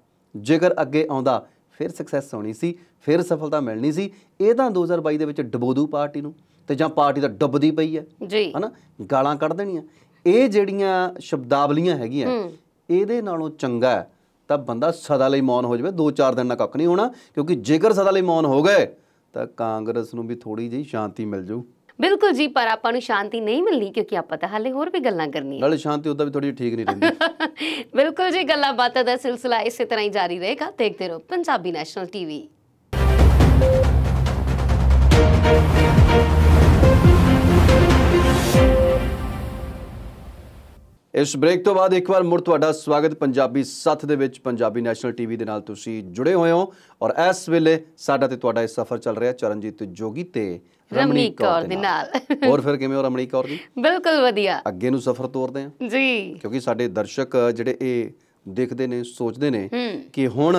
ਜੇਕਰ ਅੱਗੇ ਆਉਂਦਾ ਫਿਰ ਸਕਸੈਸ ਹੋਣੀ ਸੀ ਫਿਰ ਸਫਲਤਾ ਮਿਲਣੀ ਸੀ ਇਹ ਤਾਂ 2022 ਦੇ ਵਿੱਚ ਡਬੋਦੂ ਪਾਰਟੀ ਨੂੰ ਤੇ ਜਾਂ ਪਾਰਟੀ ਦਾ ਡੁੱਬਦੀ ਪਈ ਹੈ ਜੀ ਹਨਾ ਗਾਲਾਂ ਕੱਢ ਦੇਣੀਆਂ ਇਹ ਜਿਹੜੀਆਂ ਸ਼ਬਦਾਵਲੀਆਂ ਹੈਗੀਆਂ ਇਹਦੇ ਨਾਲੋਂ ਚੰਗਾ ਤਾਂ ਬੰਦਾ ਸਦਾ ਲਈ ਮੌਨ ਹੋ ਜਾਵੇ 2-4 ਦਿਨ ਨਾ ਕੱਖ ਨਹੀਂ ਹੋਣਾ ਕਿਉਂਕਿ ਜੇਕਰ ਸਦਾ ਲਈ ਮੌਨ ਹੋ ਗਏ ਤਾਂ ਕਾਂਗਰਸ ਨੂੰ ਵੀ ਥੋੜੀ ਜਿਹੀ ਸ਼ਾਂਤੀ ਮਿਲ ਜੂ ਬਿਲਕੁਲ ਜੀ ਪਰ ਆਪਾਂ ਨੂੰ ਸ਼ਾਂਤੀ ਨਹੀਂ ਮਿਲਣੀ ਕਿਉਂਕਿ ਆਪਾਂ ਤਾਂ ਹਾਲੇ ਹੋਰ ਵੀ ਗੱਲਾਂ ਕਰਨੀਆਂ ਨਾਲੇ ਸ਼ਾਂਤੀ ਉਦਾਂ ਵੀ ਥੋੜੀ ਠੀਕ ਨਹੀਂ ਰਹਿੰਦੀ ਬਿਲਕੁਲ ਜੀ ਗੱਲਾਂ ਬਾਤਾਂ ਦਾ ਸਿਲਸਿਲਾ ਇਸੇ ਤਰ੍ਹਾਂ ਹੀ ਜਾਰੀ ਰਹੇਗਾ ਦੇਖਦੇ ਰਹੋ ਪੰਜਾਬੀ ਨੈਸ਼ਨਲ ਟੀਵੀ ਇਸ ਬ੍ਰੇਕ ਤੋਂ ਬਾਅਦ ਇੱਕ ਵਾਰ ਮੁੜ ਤੁਹਾਡਾ ਸਵਾਗਤ ਪੰਜਾਬੀ ਸਾਥ ਦੇ ਵਿੱਚ ਪੰਜਾਬੀ ਨੈਸ਼ਨਲ ਟੀਵੀ ਦੇ ਨਾਲ ਤੁਸੀਂ ਜੁੜੇ ਹੋਏ ਹੋ ਔਰ ਇਸ ਵੇਲੇ ਸਾਡਾ ਤੇ ਤੁਹਾਡਾ ਇਹ ਸਫ਼ਰ ਚੱਲ ਰਿਹਾ ਚਰਨਜੀਤ ਜੋਗੀ ਤੇ ਰਮਣੀ ਕੌਰ ਦੇ ਨਾਲ ਹੋਰ ਫਿਰ ਕਿਵੇਂ ਹੋ ਰਮਣੀ ਕੌਰ ਜੀ ਬਿਲਕੁਲ ਵਧੀਆ ਅੱਗੇ ਨੂੰ ਸਫ਼ਰ ਤੋਰਦੇ ਆ ਜੀ ਕਿਉਂਕਿ ਸਾਡੇ ਦਰਸ਼ਕ ਜਿਹੜੇ ਇਹ ਦੇਖਦੇ ਨੇ ਸੋਚਦੇ ਨੇ ਕਿ ਹੁਣ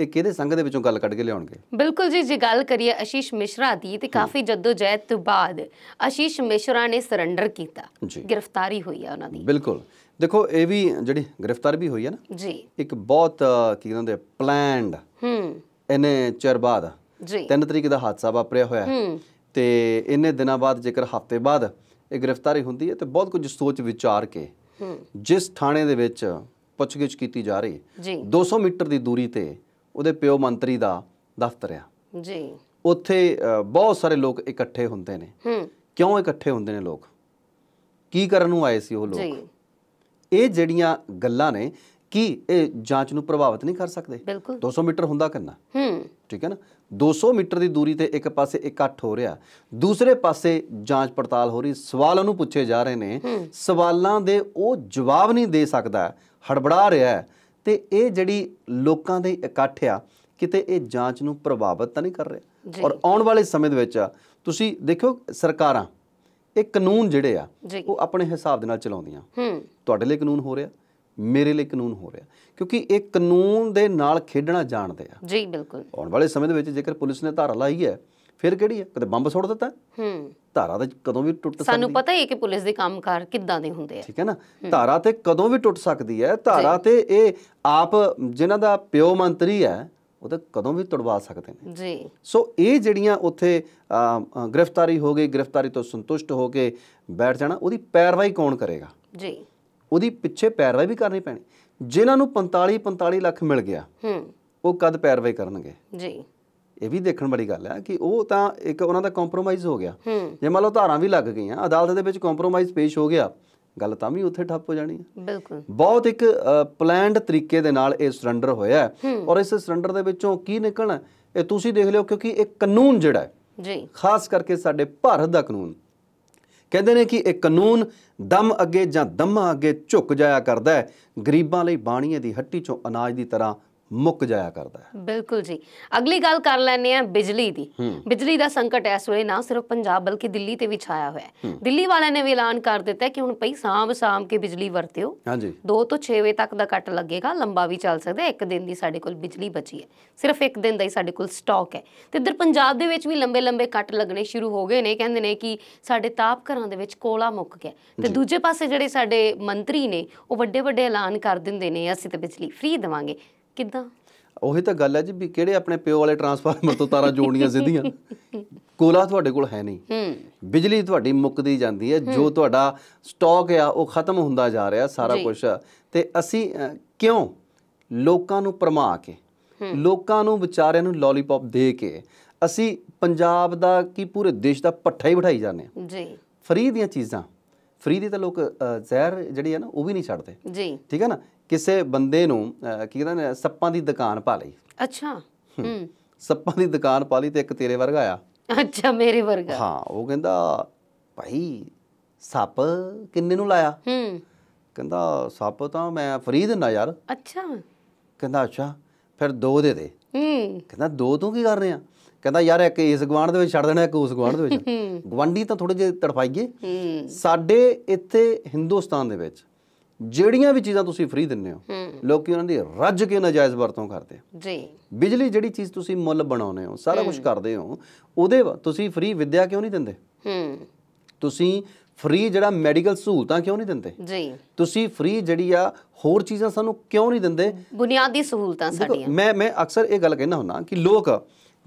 ਇਹ ਕਿਹਦੇ ਸੰਗ ਦੇ ਵਿੱਚੋਂ ਗੱਲ ਕੱਢ ਕੇ ਲਿਆਉਣਗੇ ਬਿਲਕੁਲ ਜੀ ਜੇ ਗੱਲ ਕਰੀਏ ਅਸ਼ੀਸ਼ ਮਿਸ਼ਰਾ ਦੀ ਤੇ ਕਾਫੀ ਜੈਤ ਤੋਂ ਬਾਅਦ ਅਸ਼ੀਸ਼ ਮਿਸ਼ਰਾ ਨੇ ਸਰੈਂਡਰ ਕੀਤਾ ਗ੍ਰਿਫਤਾਰੀ ਹੋਈ ਆ ਉਹਨਾਂ ਦੀ ਬਿਲਕੁਲ ਦੇਖੋ ਇਹ ਵੀ ਜਿਹੜੀ ਗ੍ਰਿਫਤਾਰ ਵੀ ਹੋਈ ਹੈ ਨਾ ਜੀ ਇੱਕ ਬਹੁਤ ਕੀ ਕਹਿੰਦੇ ਪਲਾਨਡ ਹੂੰ ਇਹਨੇ ਚਿਰ ਬਾਅਦ ਜੀ 3 ਤਰੀਕ ਦਾ ਹਾਦਸਾ ਵਾਪਰਿਆ ਹੋਇਆ ਹੈ ਤੇ ਇਹਨੇ ਦਿਨਾਂ ਬਾਅਦ ਜੇਕਰ ਹਫ਼ਤੇ ਬਾਅਦ ਇਹ ਗ੍ਰਿਫਤਾਰੀ ਹੁੰਦੀ ਹੈ ਤੇ ਬਹੁਤ ਕੁਝ ਸੋਚ ਵਿਚਾਰ ਕੇ ਜਿਸ ਥਾਣੇ ਦੇ ਵਿੱਚ ਪੁੱਛਗਿੱਛ ਕੀਤੀ ਜਾ ਰਹੀ 200 ਮੀਟਰ ਦੀ ਦੂਰੀ ਤੇ ਉਹਦੇ ਪਿਓ ਮੰਤਰੀ ਦਾ ਦਫ਼ਤਰ ਆ ਜੀ ਉੱਥੇ ਬਹੁਤ ਸਾਰੇ ਲੋਕ ਇਕੱਠੇ ਹੁੰਦੇ ਨੇ ਹੂੰ ਕਿਉਂ ਇਕੱਠੇ ਹੁੰਦੇ ਨੇ ਲੋਕ ਕੀ ਕਰਨ ਨੂੰ ਆਏ ਸੀ ਉਹ ਲੋਕ ਜੀ ਇਹ ਜਿਹੜੀਆਂ ਗੱਲਾਂ ਨੇ ਕੀ ਇਹ ਜਾਂਚ ਨੂੰ ਪ੍ਰਭਾਵਿਤ ਨਹੀਂ ਕਰ ਸਕਦੇ 200 ਮੀਟਰ ਹੁੰਦਾ ਕਿੰਨਾ ਹੂੰ ਠੀਕ ਹੈ ਨਾ 200 ਮੀਟਰ ਦੀ ਦੂਰੀ ਤੇ ਇੱਕ ਪਾਸੇ ਇਕੱਠ ਹੋ ਰਿਹਾ ਦੂਸਰੇ ਪਾਸੇ ਜਾਂਚ ਪੜਤਾਲ ਹੋ ਰਹੀ ਸਵਾਲ ਉਹਨੂੰ ਪੁੱਛੇ ਜਾ ਰਹੇ ਨੇ ਸਵਾਲਾਂ ਦੇ ਉਹ ਜਵਾਬ ਨਹੀਂ ਦੇ ਸਕਦਾ ਹੜਬੜਾ ਰਿਹਾ ਹੈ ਤੇ ਇਹ ਜਿਹੜੀ ਲੋਕਾਂ ਦੇ ਇਕੱਠ ਆ ਕਿਤੇ ਇਹ ਜਾਂਚ ਨੂੰ ਪ੍ਰਭਾਵਿਤ ਤਾਂ ਨਹੀਂ ਕਰ ਰਿਹਾ ਔਰ ਆਉਣ ਵਾਲੇ ਸਮੇਂ ਦੇ ਵਿੱਚ ਤੁਸੀਂ ਦੇਖੋ ਸਰਕਾਰਾਂ ਇਹ ਕਾਨੂੰਨ ਜਿਹੜੇ ਆ ਉਹ ਆਪਣੇ ਹਿਸਾਬ ਦੇ ਨਾਲ ਚਲਾਉਂਦੀਆਂ ਹੂੰ ਤੁਹਾਡੇ ਲਈ ਕਾਨੂੰਨ ਹੋ ਰਿਹਾ ਮੇਰੇ ਲਈ ਕਾਨੂੰਨ ਹੋ ਰਿਹਾ ਕਿਉਂਕਿ ਇਹ ਕਾਨੂੰਨ ਦੇ ਨਾਲ ਖੇਡਣਾ ਜਾਣਦੇ ਆ ਜੀ ਬਿਲਕੁਲ ਆਉਣ ਵਾਲੇ ਸਮੇਂ ਦੇ ਵਿੱਚ ਜੇਕਰ ਪੁਲਿਸ ਨੇ ਧਾਰਾ ਲਾਈ ਹੈ ਫਿਰ ਕਿਹੜੀ ਹੈ ਕਦੇ ਬੰਬ ਸੁੱਟ ਦਿੱਤਾ ਹੂੰ ਧਾਰਾ ਤੇ ਕਦੋਂ ਵੀ ਟੁੱਟ ਸਕਦੀ ਸਾਨੂੰ ਪਤਾ ਹੈ ਕਿ ਪੁਲਿਸ ਦੇ ਕੰਮਕਾਰ ਕਿੱਦਾਂ ਦੇ ਹੁੰਦੇ ਆ ਠੀਕ ਹੈ ਨਾ ਧਾਰਾ ਤੇ ਕਦੋਂ ਵੀ ਟੁੱਟ ਸਕਦੀ ਹੈ ਧਾਰਾ ਤੇ ਇਹ ਆਪ ਜਿਨ੍ਹਾਂ ਦਾ ਪਿਓ ਮੰਤਰੀ ਹੈ ਉਹ ਤਾਂ ਕਦੋਂ ਵੀ ਤੁੜਵਾ ਸਕਦੇ ਨੇ ਜੀ ਸੋ ਇਹ ਜਿਹੜੀਆਂ ਉੱਥੇ ਗ੍ਰਿਫਤਾਰੀ ਹੋ ਗਈ ਗ੍ਰਿਫਤਾਰੀ ਤੋਂ ਸੰਤੁਸ਼ਟ ਹੋ ਕੇ ਬੈਠ ਜਾਣਾ ਉਹਦੀ ਪੈਰਵਾਈ ਕੌਣ ਕਰੇਗਾ ਜੀ ਉਹਦੀ ਪਿੱਛੇ ਪੈਰਵਾਈ ਵੀ ਕਰਨੀ ਪੈਣੀ ਜਿਨ੍ਹਾਂ ਨੂੰ 45 45 ਲੱਖ ਮਿਲ ਗਿਆ ਹੂੰ ਉਹ ਕਦ ਪੈਰਵਾਈ ਕਰਨਗੇ ਜੀ ਇਹ ਵੀ ਦੇਖਣ ਵਾਲੀ ਗੱਲ ਹੈ ਕਿ ਉਹ ਤਾਂ ਇੱਕ ਉਹਨਾਂ ਦਾ ਕੰਪਰੋਮਾਈਜ਼ ਹੋ ਗਿਆ ਜੇ ਮੰਨ ਲਓ ਧਾਰਾਂ ਵੀ ਲੱਗ ਗਈਆਂ ਅਦਾਲਤ ਦੇ ਵਿੱਚ ਕੰਪਰੋਮਾਈਜ਼ ਪੇਸ਼ ਹੋ ਗਿਆ ਗੱਲ ਤਾਂ ਵੀ ਉੱਥੇ ਠੱਪ ਹੋ ਜਾਣੀ ਹੈ ਬਿਲਕੁਲ ਬਹੁਤ ਇੱਕ ਪਲਾਨਡ ਤਰੀਕੇ ਦੇ ਨਾਲ ਇਹ ਸਰੈਂਡਰ ਹੋਇਆ ਔਰ ਇਸ ਸਰੈਂਡਰ ਦੇ ਵਿੱਚੋਂ ਕੀ ਨਿਕਲਣਾ ਇਹ ਤੁਸੀਂ ਦੇਖ ਲਿਓ ਕਿਉਂਕਿ ਇਹ ਕਾਨੂੰਨ ਜਿਹੜਾ ਹੈ ਜੀ ਖਾਸ ਕਰਕੇ ਸਾਡੇ ਭਾਰਤ ਦਾ ਕਾਨੂੰਨ ਕਹਿੰਦੇ ਨੇ ਕਿ ਇਹ ਕਾਨੂੰਨ ਦਮ ਅੱਗੇ ਜਾਂ ਦਮਾ ਅੱਗੇ ਝੁਕ ਜਾਇਆ ਕਰਦਾ ਹੈ ਗਰੀਬਾਂ ਲਈ ਬਾਣੀਆਂ ਦੀ ਹੱਟੀ ਚੋਂ ਅਨਾਜ ਦੀ ਤਰ੍ਹਾਂ ਮੁੱਕ ਜਾਇਆ ਕਰਦਾ ਹੈ ਬਿਲਕੁਲ ਜੀ ਅਗਲੀ ਗੱਲ ਕਰ ਲੈਣੇ ਆ ਬਿਜਲੀ ਦੀ ਬਿਜਲੀ ਦਾ ਸੰਕਟ ਇਸ ਵੇਲੇ ਨਾ ਸਿਰਫ ਪੰਜਾਬ ਬਲਕਿ ਦਿੱਲੀ ਤੇ ਵੀ ਛਾਇਆ ਹੋਇਆ ਹੈ ਦਿੱਲੀ ਵਾਲਿਆਂ ਨੇ ਵੀ ਐਲਾਨ ਕਰ ਦਿੱਤਾ ਕਿ ਹੁਣ ਪਈ ਸਾਂਭ ਸਾਂਭ ਕੇ ਬਿਜਲੀ ਵਰਤਿਓ ਹਾਂਜੀ 2 ਤੋਂ 6 ਵਜੇ ਤੱਕ ਦਾ ਕੱਟ ਲੱਗੇਗਾ ਲੰਬਾ ਵੀ ਚੱਲ ਸਕਦਾ ਇੱਕ ਦਿਨ ਦੀ ਸਾਡੇ ਕੋਲ ਬਿਜਲੀ ਬਚੀ ਹੈ ਸਿਰਫ ਇੱਕ ਦਿਨ ਦਾ ਹੀ ਸਾਡੇ ਕੋਲ ਸਟਾਕ ਹੈ ਤੇ ਇਧਰ ਪੰਜਾਬ ਦੇ ਵਿੱਚ ਵੀ ਲੰਬੇ ਲੰਬੇ ਕੱਟ ਲੱਗਣੇ ਸ਼ੁਰੂ ਹੋ ਗਏ ਨੇ ਕਹਿੰਦੇ ਨੇ ਕਿ ਸਾਡੇ ਤਾਪ ਘਰਾਂ ਦੇ ਵਿੱਚ ਕੋਲਾ ਮੁੱਕ ਗਿਆ ਤੇ ਦੂਜੇ ਪਾਸੇ ਜਿਹੜੇ ਸਾਡੇ ਮੰਤਰੀ ਨੇ ਉਹ ਵੱਡੇ ਵੱਡੇ ਐਲਾਨ ਕਰ ਦਿੰਦੇ ਨੇ ਅਸੀਂ ਤਾਂ ਬਿਜਲੀ ਫ੍ਰੀ ਦੇਵਾਂਗੇ ਕਿਦਾਂ ਉਹੀ ਤਾਂ ਗੱਲ ਹੈ ਜੀ ਵੀ ਕਿਹੜੇ ਆਪਣੇ ਪਿਓ ਵਾਲੇ ਟਰਾਂਸਫਾਰਮਰ ਤੋਂ ਤਾਰਾਂ ਜੋੜਨੀਆਂ ਸਿੱਧੀਆਂ ਕੋਲਾ ਤੁਹਾਡੇ ਕੋਲ ਹੈ ਨਹੀਂ ਹੂੰ ਬਿਜਲੀ ਤੁਹਾਡੀ ਮੁੱਕਦੀ ਜਾਂਦੀ ਹੈ ਜੋ ਤੁਹਾਡਾ ਸਟਾਕ ਆ ਉਹ ਖਤਮ ਹੁੰਦਾ ਜਾ ਰਿਹਾ ਸਾਰਾ ਕੁਝ ਤੇ ਅਸੀਂ ਕਿਉਂ ਲੋਕਾਂ ਨੂੰ ਪਰਮਾ ਕੇ ਲੋਕਾਂ ਨੂੰ ਵਿਚਾਰਿਆਂ ਨੂੰ ਲੋਲੀਪੌਪ ਦੇ ਕੇ ਅਸੀਂ ਪੰਜਾਬ ਦਾ ਕੀ ਪੂਰੇ ਦੇਸ਼ ਦਾ ਪੱਠਾ ਹੀ ਵਢਾਈ ਜਾਂਦੇ ਆ ਜੀ ਫਰੀ ਦੀਆਂ ਚੀਜ਼ਾਂ ਫ੍ਰੀ ਦੀ ਤਾਂ ਲੋਕ ਜ਼ਹਿਰ ਜਿਹੜੀ ਹੈ ਨਾ ਉਹ ਵੀ ਨਹੀਂ ਛੱਡਦੇ ਜੀ ਠੀਕ ਹੈ ਨਾ ਕਿਸੇ ਬੰਦੇ ਨੂੰ ਕੀ ਕਹਿੰਦੇ ਨੇ ਸੱਪਾਂ ਦੀ ਦੁਕਾਨ ਪਾ ਲਈ ਅੱਛਾ ਹੂੰ ਸੱਪਾਂ ਦੀ ਦੁਕਾਨ ਪਾ ਲਈ ਤੇ ਇੱਕ ਤੇਰੇ ਵਰਗਾ ਆ ਅੱਛਾ ਮੇਰੇ ਵਰਗਾ ਹਾਂ ਉਹ ਕਹਿੰਦਾ ਭਾਈ ਸੱਪ ਕਿੰਨੇ ਨੂੰ ਲਾਇਆ ਹੂੰ ਕਹਿੰਦਾ ਸੱਪ ਤਾਂ ਮੈਂ ਫ੍ਰੀ ਦਿੰਦਾ ਯਾਰ ਅੱਛਾ ਕਹਿੰਦਾ ਅੱਛਾ ਫਿਰ ਦੋ ਦੇ ਦੇ ਹੂੰ ਕਹਿੰਦਾ ਦੋ ਤੂੰ ਕੀ ਕਰ ਰਿਹਾ ਕਹਿੰਦਾ ਯਾਰ ਇੱਕ ਇਸ ਗਵਾਂਡ ਦੇ ਵਿੱਚ ਛੱਡ ਦੇਣਾ ਇੱਕ ਉਸ ਗਵਾਂਡ ਦੇ ਵਿੱਚ ਗਵੰਡੀ ਤਾਂ ਥੋੜੇ ਜਿਹਾ ਤੜਫਾਈਏ ਸਾਡੇ ਇੱਥੇ ਹਿੰਦੁਸਤਾਨ ਦੇ ਵਿੱਚ ਜਿਹੜੀਆਂ ਵੀ ਚੀਜ਼ਾਂ ਤੁਸੀਂ ਫ੍ਰੀ ਦਿੰਨੇ ਹੋ ਲੋਕੀ ਉਹਨਾਂ ਦੀ ਰੱਜ ਕੇ ਨਾਜਾਇਜ਼ ਵਰਤੋਂ ਕਰਦੇ ਆ ਜੀ ਬਿਜਲੀ ਜਿਹੜੀ ਚੀਜ਼ ਤੁਸੀਂ ਮੁੱਲ ਬਣਾਉਨੇ ਹੋ ਸਾਰਾ ਕੁਝ ਕਰਦੇ ਹੋ ਉਹਦੇ ਤੁਸੀਂ ਫ੍ਰੀ ਵਿਦਿਆ ਕਿਉਂ ਨਹੀਂ ਦਿੰਦੇ ਹੂੰ ਤੁਸੀਂ ਫ੍ਰੀ ਜਿਹੜਾ ਮੈਡੀਕਲ ਸਹੂਲਤਾਂ ਕਿਉਂ ਨਹੀਂ ਦਿੰਦੇ ਜੀ ਤੁਸੀਂ ਫ੍ਰੀ ਜਿਹੜੀ ਆ ਹੋਰ ਚੀਜ਼ਾਂ ਸਾਨੂੰ ਕਿਉਂ ਨਹੀਂ ਦਿੰਦੇ ਬੁਨਿਆਦੀ ਸਹੂਲਤਾਂ ਸਾਡੀਆਂ ਮੈਂ ਮੈਂ ਅਕਸਰ ਇਹ ਗੱਲ ਕਹਿਣਾ ਹੁੰਦਾ ਕਿ ਲੋਕ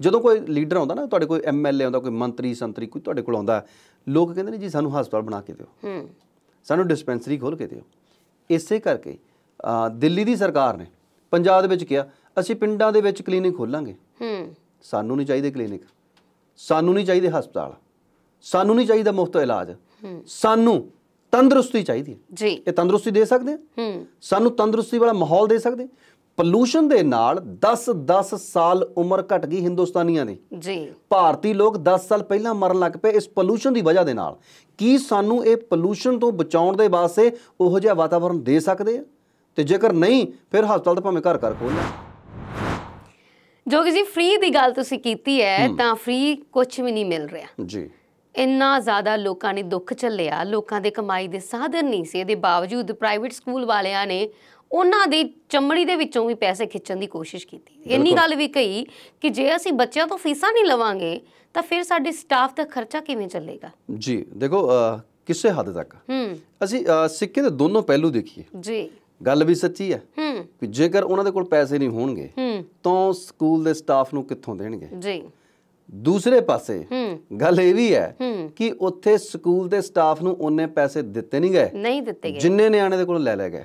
ਜਦੋਂ ਕੋਈ ਲੀਡਰ ਆਉਂਦਾ ਨਾ ਤੁਹਾਡੇ ਕੋਈ ਐਮਐਲਏ ਆਉਂਦਾ ਕੋਈ ਮੰਤਰੀ ਸੰਤਰੀ ਕੋਈ ਤੁਹਾਡੇ ਕੋਲ ਆਉਂਦਾ ਲੋਕ ਕਹਿੰਦੇ ਨੇ ਜੀ ਸਾਨੂੰ ਹਸਪਤਾਲ ਬਣਾ ਕੇ ਦਿਓ ਹੂੰ ਸਾਨੂੰ ਡਿਸਪੈਂਸਰੀ ਖੋਲ ਕੇ ਦਿਓ ਇਸੇ ਕਰਕੇ ਦਿੱਲੀ ਦੀ ਸਰਕਾਰ ਨੇ ਪੰਜਾਬ ਦੇ ਵਿੱਚ ਕਿਹਾ ਅਸੀਂ ਪਿੰਡਾਂ ਦੇ ਵਿੱਚ ਕਲੀਨਿਕ ਖੋਲਾਂਗੇ ਹੂੰ ਸਾਨੂੰ ਨਹੀਂ ਚਾਹੀਦੇ ਕਲੀਨਿਕ ਸਾਨੂੰ ਨਹੀਂ ਚਾਹੀਦੇ ਹਸਪਤਾਲ ਸਾਨੂੰ ਨਹੀਂ ਚਾਹੀਦਾ ਮੁਫਤ ਇਲਾਜ ਸਾਨੂੰ ਤੰਦਰੁਸਤੀ ਚਾਹੀਦੀ ਹੈ ਜੀ ਇਹ ਤੰਦਰੁਸਤੀ ਦੇ ਸਕਦੇ ਹੂੰ ਸਾਨੂੰ ਤੰਦਰੁਸਤੀ ਵਾਲਾ ਮਾਹੌਲ ਦੇ ਸਕਦੇ ਪੋਲੂਸ਼ਨ ਦੇ ਨਾਲ 10-10 ਸਾਲ ਉਮਰ ਘਟ ਗਈ ਹਿੰਦੁਸਤਾਨੀਆਂ ਦੀ ਜੀ ਭਾਰਤੀ ਲੋਕ 10 ਸਾਲ ਪਹਿਲਾਂ ਮਰਨ ਲੱਗ ਪਏ ਇਸ ਪੋਲੂਸ਼ਨ ਦੀ ਵਜ੍ਹਾ ਦੇ ਨਾਲ ਕੀ ਸਾਨੂੰ ਇਹ ਪੋਲੂਸ਼ਨ ਤੋਂ ਬਚਾਉਣ ਦੇ ਵਾਸਤੇ ਉਹੋ ਜਿਹਾ ਵਾਤਾਵਰਣ ਦੇ ਸਕਦੇ ਆ ਤੇ ਜੇਕਰ ਨਹੀਂ ਫਿਰ ਹਸਪਤਾਲ ਤਾਂ ਭਾਵੇਂ ਘਰ ਘਰ ਲੈ ਜੋ ਕਿ ਜੀ ਫ੍ਰੀ ਦੀ ਗੱਲ ਤੁਸੀਂ ਕੀਤੀ ਹੈ ਤਾਂ ਫ੍ਰੀ ਕੁਝ ਵੀ ਨਹੀਂ ਮਿਲ ਰਿਹਾ ਜੀ ਇੰਨਾ ਜ਼ਿਆਦਾ ਲੋਕਾਂ ਨੇ ਦੁੱਖ ਝੱਲਿਆ ਲੋਕਾਂ ਦੇ ਕਮਾਈ ਦੇ ਸਾਧਨ ਨਹੀਂ ਸੀ ਇਹਦੇ ਬਾਵਜੂਦ ਪ੍ਰਾਈਵੇਟ ਸਕੂਲ ਵਾਲਿਆਂ ਨੇ ਉਹਨਾਂ ਦੀ ਚਮੜੀ ਦੇ ਵਿੱਚੋਂ ਵੀ ਪੈਸੇ ਖਿੱਚਣ ਦੀ ਕੋਸ਼ਿਸ਼ ਕੀਤੀ ਇੰਨੀ ਗੱਲ ਵੀ ਕਹੀ ਕਿ ਜੇ ਅਸੀਂ ਬੱਚਿਆਂ ਤੋਂ ਫੀਸਾਂ ਨਹੀਂ ਲਵਾਂਗੇ ਤਾਂ ਫਿਰ ਸਾਡੇ ਸਟਾਫ ਦਾ ਖਰਚਾ ਕਿਵੇਂ ਚੱਲੇਗਾ ਜੀ ਦੇਖੋ ਕਿਸੇ ਹੱਦ ਤੱਕ ਅਸੀਂ ਸਿੱਕੇ ਦੇ ਦੋਨੋਂ ਪਹਿਲੂ ਦੇਖੀਏ ਜੀ ਗੱਲ ਵੀ ਸੱਚੀ ਹੈ ਕਿ ਜੇਕਰ ਉਹਨਾਂ ਦੇ ਕੋਲ ਪੈਸੇ ਨਹੀਂ ਹੋਣਗੇ ਤਾਂ ਸਕੂਲ ਦੇ ਸਟਾਫ ਨੂੰ ਕਿੱਥੋਂ ਦੇਣਗੇ ਜੀ ਦੂਸਰੇ ਪਾਸੇ ਗੱਲ ਇਹ ਵੀ ਹੈ ਕਿ ਉੱਥੇ ਸਕੂਲ ਦੇ ਸਟਾਫ ਨੂੰ ਉਹਨੇ ਪੈਸੇ ਦਿੱਤੇ ਨਹੀਂ ਗਏ ਨਹੀਂ ਦਿੱਤੇ ਗਏ ਜਿੰਨੇ ਨਿਆਣੇ ਦੇ ਕੋਲ ਲੈ ਲੈ ਗਏ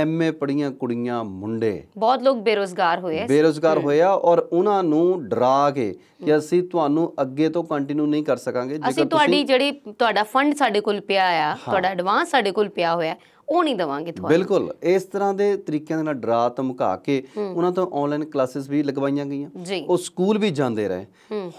ਐਮਏ ਪੜੀਆਂ ਕੁੜੀਆਂ ਮੁੰਡੇ ਬਹੁਤ ਲੋਕ ਬੇਰੋਜ਼ਗਾਰ ਹੋਏ ਬੇਰੋਜ਼ਗਾਰ ਹੋਇਆ ਔਰ ਉਹਨਾਂ ਨੂੰ ਡਰਾ ਕੇ ਕਿ ਅਸੀਂ ਤੁਹਾਨੂੰ ਅੱਗੇ ਤੋਂ ਕੰਟੀਨਿਊ ਨਹੀਂ ਕਰ ਸਕਾਂਗੇ ਅਸੀਂ ਤੁਹਾਡੀ ਜਿਹੜੀ ਤੁਹਾਡਾ ਫੰਡ ਸਾਡੇ ਕੋਲ ਪਿਆ ਆ ਤੁਹਾਡਾ ਐਡਵਾਂਸ ਸਾਡੇ ਕੋਲ ਪਿਆ ਹੋਇਆ ਉਹ ਨਹੀਂ ਦਵਾਂਗੇ ਤੁਹਾਨੂੰ ਬਿਲਕੁਲ ਇਸ ਤਰ੍ਹਾਂ ਦੇ ਤਰੀਕਿਆਂ ਦੇ ਨਾਲ ਡਰਾ ਧਮਕਾ ਕੇ ਉਹਨਾਂ ਤੋਂ ਆਨਲਾਈਨ ਕਲਾਸਿਸ ਵੀ ਲਗਵਾਈਆਂ ਗਈਆਂ ਉਹ ਸਕੂਲ ਵੀ ਜਾਂਦੇ ਰਹੇ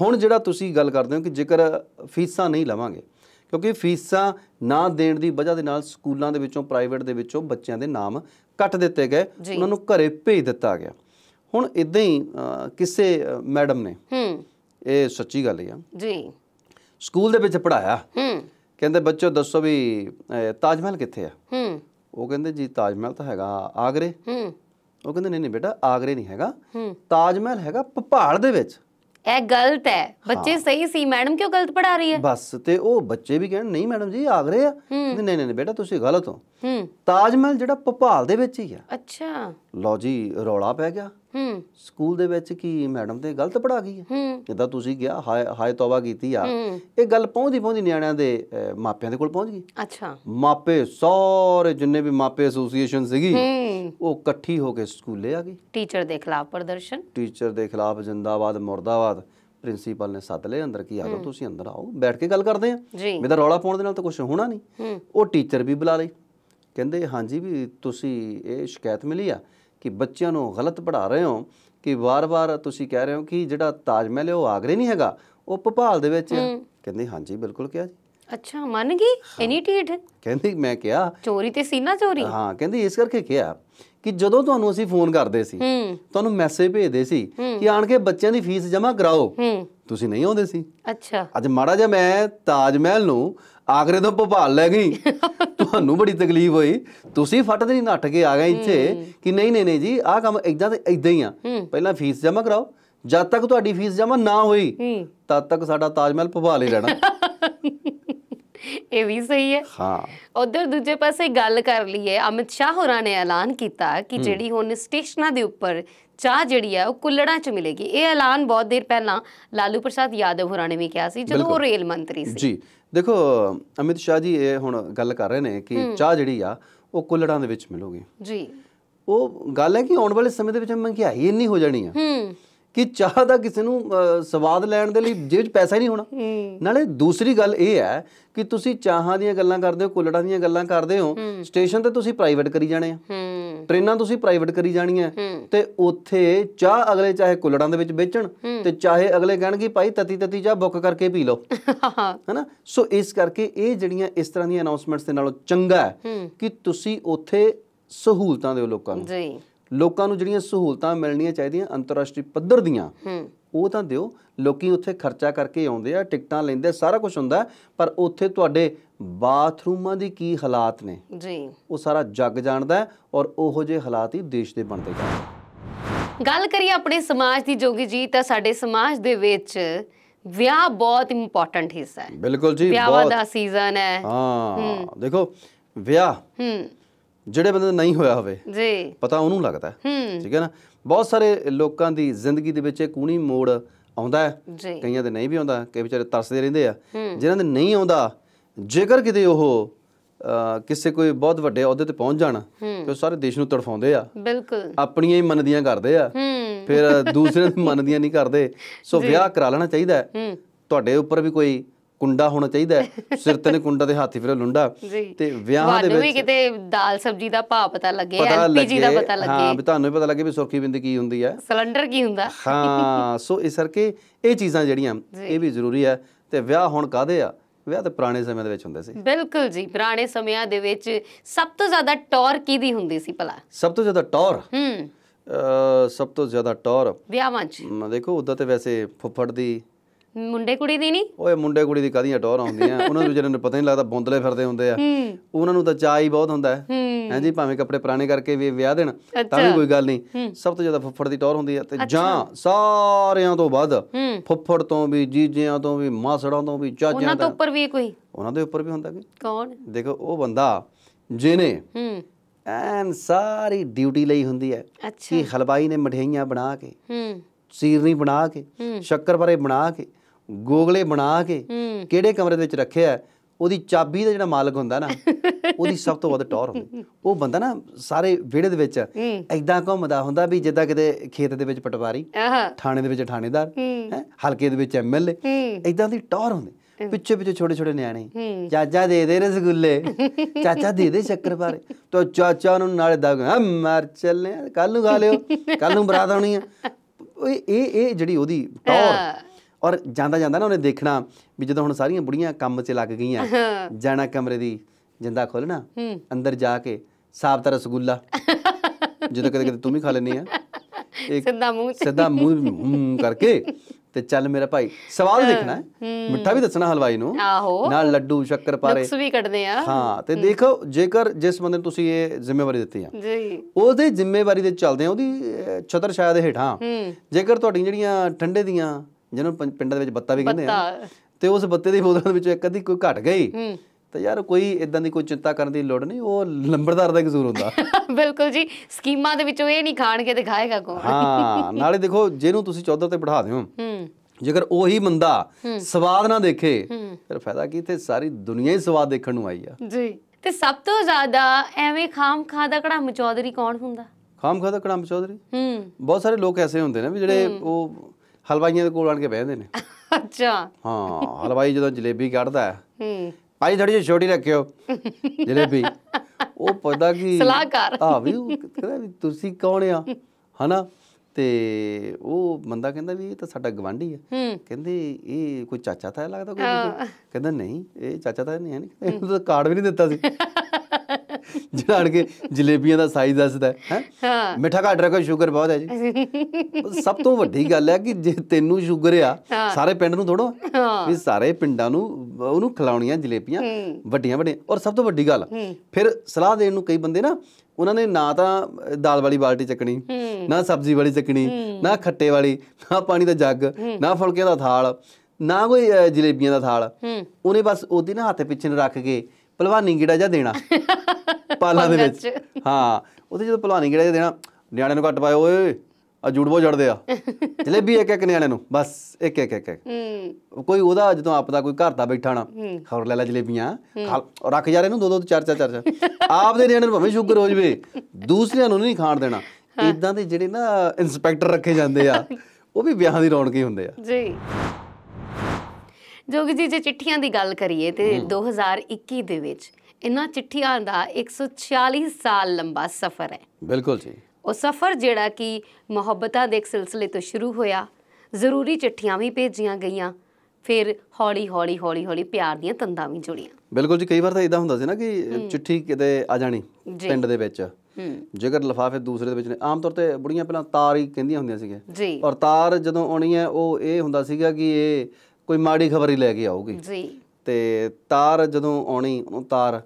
ਹੁਣ ਜਿਹੜਾ ਤੁਸੀਂ ਗੱਲ ਕਰਦੇ ਹੋ ਕਿ ਜੇਕਰ ਫੀਸਾਂ ਨਹੀਂ ਲਵਾਂਗੇ ਕਿਉਂਕਿ ਫੀਸਾਂ ਨਾ ਦੇਣ ਦੀ ਵਜ੍ਹਾ ਦੇ ਨਾਲ ਸਕੂਲਾਂ ਦੇ ਵਿੱਚੋਂ ਪ੍ਰਾਈਵੇਟ ਦੇ ਵਿੱਚੋਂ ਬੱਚਿਆਂ ਦੇ ਨਾਮ ਕੱਟ ਦਿੱਤੇ ਗਏ ਉਹਨਾਂ ਨੂੰ ਘਰੇ ਭੇਜ ਦਿੱਤਾ ਗਿਆ ਹੁਣ ਇਦਾਂ ਹੀ ਕਿਸੇ ਮੈਡਮ ਨੇ ਹੂੰ ਇਹ ਸੱਚੀ ਗੱਲ ਹੈ ਜੀ ਸਕੂਲ ਦੇ ਵਿੱਚ ਪੜਾਇਆ ਹੂੰ ਕਹਿੰਦੇ ਬੱਚੋ ਦੱਸੋ ਵੀ ਤਾਜ ਮਹਿਲ ਕਿੱਥੇ ਆ ਹੂੰ ਉਹ ਕਹਿੰਦੇ ਜੀ ਤਾਜ ਮਹਿਲ ਤਾਂ ਹੈਗਾ ਆਗਰੇ ਹੂੰ ਉਹ ਕਹਿੰਦੇ ਨਹੀਂ ਨਹੀਂ ਬੇਟਾ ਆਗਰੇ ਨਹੀਂ ਹੈਗਾ ਤਾਜ ਮਹਿਲ ਹੈਗਾ ਭਪਾਲ ਦੇ ਵਿੱਚ ਇਹ ਗਲਤ ਹੈ ਬੱਚੇ ਸਹੀ ਸੀ ਮੈਡਮ ਕਿਉਂ ਗਲਤ ਪੜਾ ਰਹੀ ਹੈ ਬਸ ਤੇ ਉਹ ਬੱਚੇ ਵੀ ਕਹਿਣ ਨਹੀਂ ਮੈਡਮ ਜੀ ਆਗਰੇ ਆ ਨਹੀਂ ਨਹੀਂ ਨਹੀਂ ਬੇਟਾ ਤੁਸੀਂ ਗਲਤ ਹੋ ਤਾਜ ਮਹਿਲ ਜਿਹੜਾ ਭਪਾਲ ਦੇ ਵਿੱਚ ਹੀ ਆ ਅੱਛਾ ਲੋ ਜੀ ਰੌਲਾ ਪੈ ਗਿਆ ਹੂੰ ਸਕੂਲ ਦੇ ਵਿੱਚ ਕੀ ਮੈਡਮ ਤੇ ਗਲਤ ਪੜਾ ਗਈ ਹੈ ਜਿੱਦਾਂ ਤੁਸੀਂ ਗਿਆ ਹਾਏ ਹਾਏ ਤੌਬਾ ਕੀਤੀ ਆ ਇਹ ਗੱਲ ਪਹੁੰਚਦੀ ਪਹੁੰਚਦੀ ਨਿਆਣਿਆਂ ਦੇ ਮਾਪਿਆਂ ਦੇ ਕੋਲ ਪਹੁੰਚ ਗਈ ਅੱਛਾ ਮਾਪੇ ਸਾਰੇ ਜਿੰਨੇ ਵੀ ਮਾਪੇ ਐਸੋਸੀਏਸ਼ਨ ਸੀਗੀ ਉਹ ਇਕੱਠੀ ਹੋ ਕੇ ਸਕੂਲੇ ਆ ਗਈ ਟੀਚਰ ਦੇ ਖਿਲਾਫ ਪ੍ਰਦਰਸ਼ਨ ਟੀਚਰ ਦੇ ਖਿਲਾਫ ਜਿੰਦਾਬਾਦ ਮਰਦਾਬਾਦ ਪ੍ਰਿੰਸੀਪਲ ਨੇ ਸੱਦ ਲਏ ਅੰਦਰ ਕੀ ਆ ਗਏ ਤੁਸੀਂ ਅੰਦਰ ਆਓ ਬੈਠ ਕੇ ਗੱਲ ਕਰਦੇ ਆ ਮੇਰਾ ਰੌਲਾ ਪਾਉਣ ਦੇ ਨਾਲ ਤਾਂ ਕੁਝ ਹੋਣਾ ਨਹੀਂ ਉਹ ਟੀਚਰ ਵੀ ਬੁਲਾ ਲਈ ਕਹਿੰਦੇ ਹਾਂਜੀ ਵੀ ਤੁਸੀਂ ਇਹ ਸ਼ਿਕਾਇਤ ਮਿਲੀ ਆ ਕਿ ਬੱਚਿਆਂ ਨੂੰ ਗਲਤ ਪੜਾ ਰਹੇ ਹੋ ਕਿ ਵਾਰ-ਵਾਰ ਤੁਸੀਂ ਕਹਿ ਰਹੇ ਹੋ ਕਿ ਜਿਹੜਾ ਤਾਜ ਮਹਿਲ ਉਹ ਆਗਰੇ ਨਹੀਂ ਹੈਗਾ ਉਹ ਭੋਪਾਲ ਦੇ ਵਿੱਚ ਕਹਿੰਦੇ ਹਾਂਜੀ ਬਿਲਕੁਲ ਕਿਹਾ ਜੀ ਅੱਛਾ ਮੰਨ ਗਈ ਐਨੀ ਟੀਡ ਕਹਿੰਦੀ ਮੈਂ ਕਿਹਾ ਚੋਰੀ ਤੇ ਸੀਨਾ ਚੋਰੀ ਹਾਂ ਕਹਿੰਦੀ ਇਸ ਕਰਕੇ ਕਿਹਾ ਕਿ ਜਦੋਂ ਤੁਹਾਨੂੰ ਅਸੀਂ ਫੋਨ ਕਰਦੇ ਸੀ ਤੁਹਾਨੂੰ ਮੈਸੇਜ ਭੇਜਦੇ ਸੀ ਕਿ ਆਣ ਕੇ ਬੱਚਿਆਂ ਦੀ ਫੀਸ ਜਮ੍ਹਾਂ ਕਰਾਓ ਤੁਸੀਂ ਨਹੀਂ ਆਉਂਦੇ ਸੀ ਅੱਛਾ ਅੱਜ ਮਾੜਾ ਜਿਹਾ ਮੈਂ ਤਾਜ ਮਹਿਲ ਨੂੰ ਆਖਰੇ ਤੋਂ ਭੋਪਾਲ ਲੈ ਗਈ ਤੁਹਾਨੂੰ ਬੜੀ ਤਕਲੀਫ ਹੋਈ ਤੁਸੀਂ ਫਟ ਦੇ ਨੱਟ ਕੇ ਆ ਗਏ ਇੱਥੇ ਕਿ ਨਹੀਂ ਨਹੀਂ ਨਹੀਂ ਜੀ ਆਹ ਕੰਮ ਇਦਾਂ ਤੇ ਇਦਾਂ ਹੀ ਆ ਪਹਿਲਾਂ ਫੀਸ ਜਮ੍ਹਾਂ ਕਰਾਓ ਜਦ ਤੱਕ ਤੁਹਾਡੀ ਫੀਸ ਜਮ੍ਹਾਂ ਨਾ ਹੋਈ ਤਦ ਤੱਕ ਸਾਡਾ ਤਾਜ ਮਹਿਲ ਭੋਪਾਲ ਹੀ ਰਹਿਣਾ ਇਹ ਵੀ ਸਹੀ ਹੈ ਹਾਂ ਉਧਰ ਦੂਜੇ ਪਾਸੇ ਗੱਲ ਕਰ ਲਈਏ ਅਮਿਤ ਸ਼ਾਹ ਹੋਰਾਂ ਨੇ ਐਲਾਨ ਕੀਤਾ ਕਿ ਜਿਹੜੀ ਹੁਣ ਸਟੇਸ਼ਨਾਂ ਦੇ ਉੱਪਰ ਚਾਹ ਜਿਹੜੀ ਹੈ ਉਹ ਕੁੱਲੜਾਂ 'ਚ ਮਿਲੇਗੀ ਇਹ ਐਲਾਨ ਬਹੁਤ ਦੇਰ ਪਹਿਲਾਂ ਲਾਲੂ ਪ੍ਰਸਾਦ ਯਾਦਵ ਹੋਰਾਂ ਨੇ ਵੀ ਕਿਹਾ ਸੀ ਜਦੋਂ ਉਹ ਰੇਲ ਮੰਤਰੀ ਸੀ ਜੀ ਦੇਖੋ ਅਮਿਤ ਸ਼ਾਹ ਜੀ ਇਹ ਹੁਣ ਗੱਲ ਕਰ ਰਹੇ ਨੇ ਕਿ ਚਾਹ ਜਿਹੜੀ ਆ ਉਹ ਕੁੱਲੜਾਂ ਦੇ ਵਿੱਚ ਮਿਲੂਗੀ ਜੀ ਉਹ ਗੱਲ ਹੈ ਕਿ ਆਉਣ ਵਾਲੇ ਸਮੇਂ ਦੇ ਵਿੱਚ ਮਹਿੰਗਾਈ ਇੰਨੀ ਹੋ ਜਾਣੀ ਆ ਹੂੰ ਕਿ ਚਾਹ ਦਾ ਕਿਸੇ ਨੂੰ ਸਵਾਦ ਲੈਣ ਦੇ ਲਈ ਜੇਬ 'ਚ ਪੈਸਾ ਹੀ ਨਹੀਂ ਹੋਣਾ ਨਾਲੇ ਦੂਸਰੀ ਗੱਲ ਇਹ ਹੈ ਕਿ ਤੁਸੀਂ ਚਾਹਾਂ ਦੀਆਂ ਗੱਲਾਂ ਕਰਦੇ ਹੋ ਕੁੱਲੜਾਂ ਦੀਆਂ ਗੱਲਾਂ ਕਰਦੇ ਹੋ ਸਟੇਸ਼ਨ ਤੇ ਤੁਸੀਂ ਪ੍ਰਾਈਵੇਟ ਕਰੀ ਜਾਣੇ ਆ ਟ੍ਰੇਨਾਂ ਤੁਸੀਂ ਪ੍ਰਾਈਵੇਟ ਕਰੀ ਜਾਣੀਆਂ ਤੇ ਉੱਥੇ ਚਾਹ ਅਗਲੇ ਚਾਹੇ ਕੁਲੜਾਂ ਦੇ ਵਿੱਚ ਵੇਚਣ ਤੇ ਚਾਹੇ ਅਗਲੇ ਕਹਿਣਗੇ ਭਾਈ ਤਤੀ ਤਤੀ ਚਾਹ ਬੁੱਕ ਕਰਕੇ ਪੀ ਲਓ ਹੈਨਾ ਸੋ ਇਸ ਕਰਕੇ ਇਹ ਜਿਹੜੀਆਂ ਇਸ ਤਰ੍ਹਾਂ ਦੀਆਂ ਅਨਾਉਂਸਮੈਂਟਸ ਦੇ ਨਾਲੋਂ ਚੰਗਾ ਹੈ ਕਿ ਤੁਸੀਂ ਉੱਥੇ ਸਹੂਲਤਾਂ ਦੇ ਲੋਕਾਂ ਨੂੰ ਜੀ ਲੋਕਾਂ ਨੂੰ ਜਿਹੜੀਆਂ ਸਹੂਲਤਾਂ ਮਿਲਣੀਆਂ ਚਾਹੀਦੀਆਂ ਅੰਤਰਰਾਸ਼ਟਰੀ ਪੱਧਰ ਦੀਆਂ ਉਹ ਤਾਂ ਦਿਓ ਲੋਕੀ ਉੱਥੇ ਖਰਚਾ ਕਰਕੇ ਆਉਂਦੇ ਆ ਟਿਕਟਾਂ ਲੈਂਦੇ ਸਾਰਾ ਕੁਝ ਹੁੰਦਾ ਪਰ ਉੱਥੇ ਤੁਹਾਡੇ ਬਾਥਰੂਮਾਂ ਦੀ ਕੀ ਹਾਲਾਤ ਨੇ ਜੀ ਉਹ ਸਾਰਾ ਜੱਗ ਜਾਣਦਾ ਔਰ ਉਹੋ ਜਿਹੇ ਹਾਲਾਤ ਹੀ ਦੇਸ਼ ਦੇ ਬਣਦੇ ਜਾਂਦੇ ਗੱਲ ਕਰੀਏ ਆਪਣੇ ਸਮਾਜ ਦੀ ਜੋਗੀ ਜੀ ਤਾਂ ਸਾਡੇ ਸਮਾਜ ਦੇ ਵਿੱਚ ਵਿਆਹ ਬਹੁਤ ਇੰਪੋਰਟੈਂਟ ਹਿੱਸਾ ਹੈ ਬਿਲਕੁਲ ਜੀ ਵਿਆਹ ਦਾ ਸੀਜ਼ਨ ਹੈ ਹਾਂ ਦੇਖੋ ਵਿਆਹ ਹੂੰ ਜਿਹੜੇ ਬੰਦੇ ਨਹੀਂ ਹੋਇਆ ਹੋਵੇ ਜੀ ਪਤਾ ਉਹਨੂੰ ਲੱਗਦਾ ਠੀਕ ਹੈ ਨਾ ਬਹੁਤ ਸਾਰੇ ਲੋਕਾਂ ਦੀ ਜ਼ਿੰਦਗੀ ਦੇ ਵਿੱਚ ਇਹ ਕੂਣੀ ਮੋੜ ਆਉਂਦਾ ਹੈ ਕਈਆਂ ਦੇ ਨਹੀਂ ਵੀ ਆਉਂਦਾ ਕਈ ਵਿਚਾਰੇ ਤਰਸਦੇ ਰਹਿੰਦੇ ਆ ਜਿਨ੍ਹਾਂ ਦੇ ਨਹੀਂ ਆਉਂਦਾ ਜੇਕਰ ਕਿਤੇ ਉਹ ਕਿਸੇ ਕੋਈ ਬਹੁਤ ਵੱਡੇ ਅਹੁਦੇ ਤੇ ਪਹੁੰਚ ਜਾਣ ਤੇ ਸਾਰੇ ਦੇਸ਼ ਨੂੰ ਤੜਫਾਉਂਦੇ ਆ ਬਿਲਕੁਲ ਆਪਣੀਆਂ ਹੀ ਮੰਨਦੀਆਂ ਕਰਦੇ ਆ ਫਿਰ ਦੂਸਰੇ ਦੀ ਮੰਨਦੀਆਂ ਨਹੀਂ ਕਰਦੇ ਸੋ ਵਿਆਹ ਕਰਾ ਲੈਣਾ ਚਾਹੀਦਾ ਤੁਹਾਡੇ ਉੱਪਰ ਵੀ ਕੋਈ ਕੁੰਡਾ ਹੋਣਾ ਚਾਹੀਦਾ ਸਿਰ ਤੇ ਨੇ ਕੁੰਡਾ ਤੇ ਹਾਥੀ ਫਿਰ ਲੁੰਡਾ ਤੇ ਵਿਆਹ ਦੇ ਵਿੱਚ ਵੀ ਕਿਤੇ ਦਾਲ ਸਬਜੀ ਦਾ ਭਾਅ ਪਤਾ ਲੱਗੇ ਐਲਪੀਜੀ ਦਾ ਪਤਾ ਲੱਗੇ ਹਾਂ ਵੀ ਤੁਹਾਨੂੰ ਵੀ ਪਤਾ ਲੱਗੇ ਵੀ ਸੁਰਖੀ ਬਿੰਦ ਕੀ ਹੁੰਦੀ ਹੈ ਸਿਲੰਡਰ ਕੀ ਹੁੰਦਾ ਹਾਂ ਸੋ ਇਸ ਕਰਕੇ ਇਹ ਚੀਜ਼ਾਂ ਜਿਹੜੀਆਂ ਇਹ ਵੀ ਜ਼ਰੂਰੀ ਹੈ ਤੇ ਵਿਆਹ ਹੁਣ ਕਾਦੇ ਆ ਵਿਆਹ ਤਾਂ ਪੁਰਾਣੇ ਸਮਿਆਂ ਦੇ ਵਿੱਚ ਹੁੰਦੇ ਸੀ ਬਿਲਕੁਲ ਜੀ ਪੁਰਾਣੇ ਸਮਿਆਂ ਦੇ ਵਿੱਚ ਸਭ ਤੋਂ ਜ਼ਿਆਦਾ ਟੌਰ ਕਿਹਦੀ ਹੁੰਦੀ ਸੀ ਭਲਾ ਸਭ ਤੋਂ ਜ਼ਿਆਦਾ ਟੌਰ ਹੂੰ ਸਭ ਤੋਂ ਜ਼ਿਆਦਾ ਟੌਰ ਵਿਆਹਾਂ 'ਚ ਦੇਖੋ ਉਦੋਂ ਤੇ ਵੈਸੇ ਫੁੱਫੜ ਦੀ ਮੁੰਡੇ ਕੁੜੀ ਦੀ ਨਹੀਂ ਓਏ ਮੁੰਡੇ ਕੁੜੀ ਦੀ ਕਾਦੀਆਂ ਟੌਰ ਆਉਂਦੀਆਂ ਉਹਨਾਂ ਨੂੰ ਵਿਚਾਰਿਆਂ ਨੂੰ ਪਤਾ ਨਹੀਂ ਲੱਗਦਾ ਬੁੰਦਲੇ ਫਿਰਦੇ ਹੁੰਦੇ ਆ ਉਹਨਾਂ ਨੂੰ ਤਾਂ ਚਾਹ ਹੀ ਬਹੁਤ ਹੁੰਦਾ ਹੈ ਹਾਂਜੀ ਭਾਵੇਂ ਕੱਪੜੇ ਪੁਰਾਣੇ ਕਰਕੇ ਵੀ ਵਿਆਹ ਦੇਣ ਤਾਂ ਵੀ ਕੋਈ ਗੱਲ ਨਹੀਂ ਸਭ ਤੋਂ ਜ਼ਿਆਦਾ ਫੁੱਫੜ ਦੀ ਟੌਰ ਹੁੰਦੀ ਹੈ ਤੇ ਜਾਂ ਸਾਰਿਆਂ ਤੋਂ ਵੱਧ ਫੁੱਫੜ ਤੋਂ ਵੀ ਜੀਜਿਆਂ ਤੋਂ ਵੀ ਮਾਸੜਾਂ ਤੋਂ ਵੀ ਚਾਚਿਆਂ ਤੋਂ ਉਹਨਾਂ ਤੋਂ ਉੱਪਰ ਵੀ ਕੋਈ ਉਹਨਾਂ ਦੇ ਉੱਪਰ ਵੀ ਹੁੰਦਾ ਕੋਈ ਕੌਣ ਦੇਖੋ ਉਹ ਬੰਦਾ ਜਿਹਨੇ ਐਨ ਸਾਰੀ ਡਿਊਟੀ ਲਈ ਹੁੰਦੀ ਹੈ ਕਿ ਹਲਵਾਈ ਨੇ ਮਠਿਆਈਆਂ ਬਣਾ ਕੇ ਹੂੰ ਸੀਰਨੀ ਬਣਾ ਕੇ ਸ਼ੱਕਰਪਾਰੇ ਬਣਾ ਕੇ ਗੋਗਲੇ ਬਣਾ ਕੇ ਕਿਹੜੇ ਕਮਰੇ ਦੇ ਵਿੱਚ ਰੱਖਿਆ ਉਹਦੀ ਚਾਬੀ ਦਾ ਜਿਹੜਾ ਮਾਲਕ ਹੁੰਦਾ ਨਾ ਉਹਦੀ ਸਭ ਤੋਂ ਵੱਧ ਟੌਰ ਹੁੰਦੀ ਉਹ ਬੰਦਾ ਨਾ ਸਾਰੇ ਵਿੜੇ ਦੇ ਵਿੱਚ ਐਦਾਂ ਘੁੰਮਦਾ ਹੁੰਦਾ ਵੀ ਜਿੱਦਾਂ ਕਿਤੇ ਖੇਤ ਦੇ ਵਿੱਚ ਪਟਵਾਰੀ ਥਾਣੇ ਦੇ ਵਿੱਚ ਥਾਣੇਦਾਰ ਹਲਕੇ ਦੇ ਵਿੱਚ ਐਮਐਲਏ ਐਦਾਂ ਦੀ ਟੌਰ ਹੁੰਦੀ ਪਿੱਛੇ ਪਿੱਛੇ ਛੋਟੇ ਛੋਟੇ ਨਿਆਣੇ ਚਾਚਾ ਦੇ ਦੇ ਰਸਗੁੱਲੇ ਚਾਚਾ ਦੇ ਦੇ ਸ਼ੱਕਰਪਾਰੇ ਤੋ ਚਾਚਾ ਨੂੰ ਨਾਲੇ ਦਾ ਮਰ ਚੱਲੇ ਕੱਲ ਨੂੰ ਖਾ ਲਿਓ ਕੱਲ ਨੂੰ ਬਰਾਤ ਆਉਣੀ ਆ ਇਹ ਇਹ ਜਿਹੜੀ ਉਹਦੀ ਟੌਰ ਔਰ ਜਾਂਦਾ ਜਾਂਦਾ ਨਾ ਉਹਨੇ ਦੇਖਣਾ ਵੀ ਜਦੋਂ ਹੁਣ ਸਾਰੀਆਂ ਬੁੜੀਆਂ ਕੰਮ 'ਚ ਲੱਗ ਗਈਆਂ ਜਾਣਾ ਕਮਰੇ ਦੀ ਜਿੰਦਾ ਖੋਲਣਾ ਅੰਦਰ ਜਾ ਕੇ ਸਾਫ ਤਰ੍ਹਾਂ ਰਸਗੁੱਲਾ ਜਦੋਂ ਕਦੇ ਕਦੇ ਤੂੰ ਵੀ ਖਾ ਲੈਣੀ ਆ ਸਿੱਧਾ ਮੂੰਹ ਸਿੱਧਾ ਮੂੰਹ ਹੂੰ ਕਰਕੇ ਤੇ ਚੱਲ ਮੇਰਾ ਭਾਈ ਸਵਾਲ ਦੇਖਣਾ ਹੈ ਮਿੱਠਾ ਵੀ ਦੱਸਣਾ ਹਲਵਾਈ ਨੂੰ ਆਹੋ ਨਾਲ ਲੱਡੂ ਸ਼ੱਕਰ ਪਾਰੇ ਨੁਕਸ ਵੀ ਕੱਢਦੇ ਆ ਹਾਂ ਤੇ ਦੇਖੋ ਜੇਕਰ ਜਿਸ ਬੰਦੇ ਨੂੰ ਤੁਸੀਂ ਇਹ ਜ਼ਿੰਮੇਵਾਰੀ ਦਿੱਤੀ ਆ ਜੀ ਉਹਦੇ ਜ਼ਿੰਮੇਵਾਰੀ ਦੇ ਚੱਲਦੇ ਆ ਉਹਦੀ ਛਤਰ ਛਾਇਆ ਦੇ ਹੇਠਾਂ ਜੇਕਰ ਤੁਹਾਡੀਆਂ ਜਿਹੜੀਆਂ ਠੰਡੇ ਦੀਆਂ ਜਿਹਨੂੰ ਪਿੰਡਾਂ ਦੇ ਵਿੱਚ ਬੱਤਾ ਵੀ ਕਹਿੰਦੇ ਆ ਤੇ ਉਸ ਬੱਤੇ ਦੀ ਬੋਤਲ ਦੇ ਵਿੱਚੋਂ ਇੱਕ ਅੱਧੀ ਕੋਈ ਘਟ ਗਈ ਤਾਂ ਯਾਰ ਕੋਈ ਇਦਾਂ ਦੀ ਕੋਈ ਚਿੰਤਾ ਕਰਨ ਦੀ ਲੋੜ ਨਹੀਂ ਉਹ ਲੰਬੜਦਾਰ ਦਾ ਕਸੂਰ ਹੁੰਦਾ ਬਿਲਕੁਲ ਜੀ ਸਕੀਮਾਂ ਦੇ ਵਿੱਚੋਂ ਇਹ ਨਹੀਂ ਖਾਣਗੇ ਤੇ ਖਾਏਗਾ ਕੋਈ ਹਾਂ ਨਾਲੇ ਦੇਖੋ ਜਿਹਨੂੰ ਤੁਸੀਂ ਚੌਧਰ ਤੇ ਬਿਠਾ ਦਿਓ ਜੇਕਰ ਉਹੀ ਬੰਦਾ ਸਵਾਦ ਨਾ ਦੇਖੇ ਫਿਰ ਫਾਇਦਾ ਕੀ ਤੇ ਸਾਰੀ ਦੁਨੀਆ ਹੀ ਸਵਾਦ ਦੇਖਣ ਨੂੰ ਆਈ ਆ ਜੀ ਤੇ ਸਭ ਤੋਂ ਜ਼ਿਆਦਾ ਐਵੇਂ ਖਾਮ ਖਾਦਾ ਕੜਾ ਚੌਧਰੀ ਕੌਣ ਹੁੰਦਾ ਖਾਮ ਖਾਦਾ ਕੜਾ ਚੌਧਰੀ ਹੂੰ ਬਹੁਤ ਸਾਰੇ ਲੋਕ ਐਸੇ ਹੁੰਦੇ ਨੇ ਵੀ ਜਿਹੜੇ ਉਹ ਹਲਵਾਈਆਂ ਦੇ ਕੋਲ ਆਣ ਕੇ ਬਹਿੰਦੇ ਨੇ ਅੱਛਾ ਹਾਂ ਹਲਵਾਈ ਜਦੋਂ ਜਲੇਬੀ ਕੱਢਦਾ ਹੈ ਹੂੰ ਭਾਈ ਥੋੜੀ ਜਿਹੀ ਛੋਟੀ ਰੱਖਿਓ ਜਲੇਬੀ ਉਹ ਪਤਾ ਕੀ ਸਲਾਹਕਾਰ ਆ ਵੀ ਕਹਿੰਦਾ ਵੀ ਤੁਸੀਂ ਕੌਣ ਆ ਹਨਾ ਤੇ ਉਹ ਬੰਦਾ ਕਹਿੰਦਾ ਵੀ ਇਹ ਤਾਂ ਸਾਡਾ ਗਵਾਂਢੀ ਹੈ ਕਹਿੰਦੇ ਇਹ ਕੋਈ ਚਾਚਾ ਤਾਂ ਲੱਗਦਾ ਕੋਈ ਕਹਿੰਦਾ ਨਹੀਂ ਇਹ ਚਾਚਾ ਤਾਂ ਨਹੀਂ ਹੈ ਨਹੀਂ ਤਾਂ ਕਾਰਡ ਵੀ ਨਹੀਂ ਦਿੱਤਾ ਸੀ ਜਿਹੜਾ ਅੜ ਕੇ ਜਲੇਬੀਆਂ ਦਾ ਸਾਈਜ਼ ਦੱਸਦਾ ਹੈ ਹਾਂ ਮਿੱਠਾ ਘੱਟ ਰੱਖੋ ਸ਼ੂਗਰ ਬਹੁਤ ਹੈ ਜੀ ਸਭ ਤੋਂ ਵੱਡੀ ਗੱਲ ਹੈ ਕਿ ਜੇ ਤੈਨੂੰ ਸ਼ੂਗਰ ਆ ਸਾਰੇ ਪਿੰਡ ਨੂੰ ਥੋੜੋ ਵੀ ਸਾਰੇ ਪਿੰਡਾਂ ਨੂੰ ਉਹਨੂੰ ਖਿਲਾਉਣੀਆਂ ਜਲੇਬੀਆਂ ਵੱਡੀਆਂ ਵੱਡੀਆਂ ਔਰ ਸਭ ਤੋਂ ਵੱਡੀ ਗੱਲ ਫਿਰ ਸਲਾਹ ਦੇਣ ਨੂੰ ਕਈ ਬੰਦੇ ਨਾ ਉਹਨਾਂ ਨੇ ਨਾ ਤਾਂ ਦਾਲ ਵਾਲੀ ਬਾਲਟੀ ਚੱਕਣੀ ਨਾ ਸਬਜ਼ੀ ਵਾਲੀ ਚੱਕਣੀ ਨਾ ਖੱਟੇ ਵਾਲੀ ਨਾ ਪਾਣੀ ਦਾ ਜੱਗ ਨਾ ਫੁਲਕੇ ਦਾ ਥਾਲ ਨਾ ਕੋਈ ਜਲੇਬੀਆਂ ਦਾ ਥਾਲ ਉਹਨੇ ਬਸ ਉਹਦੀ ਨਾ ਹੱਥ ਪਿੱਛੇ ਰੱਖ ਕੇ ਭਲਵਾਨੀ ਗੀੜਾ ਜਾਂ ਦੇਣਾ ਪਾਲਾਂ ਦੇ ਵਿੱਚ ਹਾਂ ਉਹਦੇ ਜਦੋਂ ਭਲਵਾਨੀ ਗੀੜਾ ਜਾਂ ਦੇਣਾ ਨਿਆਣੇ ਨੂੰ ਘੱਟ ਪਾਇਓ ਓਏ ਆ ਜੂੜ ਬੋ ਜੜਦੇ ਆ ਜਲੇਬੀ ਇੱਕ ਇੱਕ ਨਿਆਣੇ ਨੂੰ ਬਸ ਇੱਕ ਇੱਕ ਇੱਕ ਹੂੰ ਕੋਈ ਉਹਦਾ ਜਦੋਂ ਆਪ ਦਾ ਕੋਈ ਘਰ ਦਾ ਬੈਠਾ ਨਾ ਹੋਰ ਲੈ ਲੈ ਜਲੇਬੀਆਂ ਰੱਖ ਰਹੇ ਨੂੰ ਦੋ ਦੋ ਚਾਰ ਚਾਰ ਚਾਰ ਆਪ ਦੇ ਨਿਆਣੇ ਨੂੰ ਭਾਵੇਂ ਸ਼ੂਗਰ ਹੋ ਜਵੇ ਦੂਸਰਿਆਂ ਨੂੰ ਨਹੀਂ ਖਾਣ ਦੇਣਾ ਇਦਾਂ ਦੇ ਜਿਹੜੇ ਨਾ ਇਨਸਪੈਕਟਰ ਰੱਖੇ ਜਾਂਦੇ ਆ ਉਹ ਵੀ ਵਿਆਹਾਂ ਦੀ ਰੌਣਕ ਹੀ ਹੁੰਦੇ ਆ ਜੀ ਜੋਗੀ ਜੀ ਜੇ ਚਿੱਠੀਆਂ ਦੀ ਗੱਲ ਕਰੀਏ ਤੇ 2021 ਦੇ ਵਿੱਚ ਇਹਨਾਂ ਚਿੱਠੀਆਂ ਦਾ 146 ਸਾਲ ਲੰਬਾ ਸਫ਼ਰ ਹੈ ਬਿਲਕੁਲ ਜੀ ਉਹ ਸਫ਼ਰ ਜਿਹੜਾ ਕਿ ਮੁਹੱਬਤਾਂ ਦੇ ਇੱਕ ਸਿਲਸਿਲੇ ਤੋਂ ਸ਼ੁਰੂ ਹੋਇਆ ਜ਼ਰੂਰੀ ਚਿੱਠੀਆਂ ਵੀ ਭੇਜੀਆਂ ਗਈਆਂ ਫਿਰ ਹੌਲੀ ਹੌਲੀ ਹੌਲੀ ਹੌਲੀ ਪਿਆਰ ਦੀਆਂ ਤੰਦਾਂ ਵੀ ਜੁੜੀਆਂ ਬਿਲਕੁਲ ਜੀ ਕਈ ਵਾਰ ਤਾਂ ਇਦਾਂ ਹੁੰਦਾ ਸੀ ਨਾ ਕਿ ਚਿੱਠੀ ਕਿਤੇ ਆ ਜਾਣੀ ਪਿੰਡ ਦੇ ਵਿੱਚ ਜੇਕਰ ਲਫਾਫੇ ਦੂਸਰੇ ਦੇ ਵਿੱਚ ਨੇ ਆਮ ਤੌਰ ਤੇ ਬੁੜੀਆਂ ਪਹਿਲਾਂ ਤਾਰ ਹੀ ਕਹਿੰਦੀਆਂ ਹੁੰਦੀਆਂ ਜੀ ਔਰ ਤਾਰ ਜਦੋਂ ਆਉਣੀ ਹੈ ਉਹ ਇਹ ਹੁੰਦਾ ਸੀਗਾ ਕਿ ਇਹ ਕੋਈ ਮਾੜੀ ਖਬਰ ਹੀ ਲੈ ਕੇ ਆਉਗੀ ਜੀ ਤੇ ਤਾਰ ਜਦੋਂ ਆਉਣੀ ਉਹਨੂੰ ਤਾਰ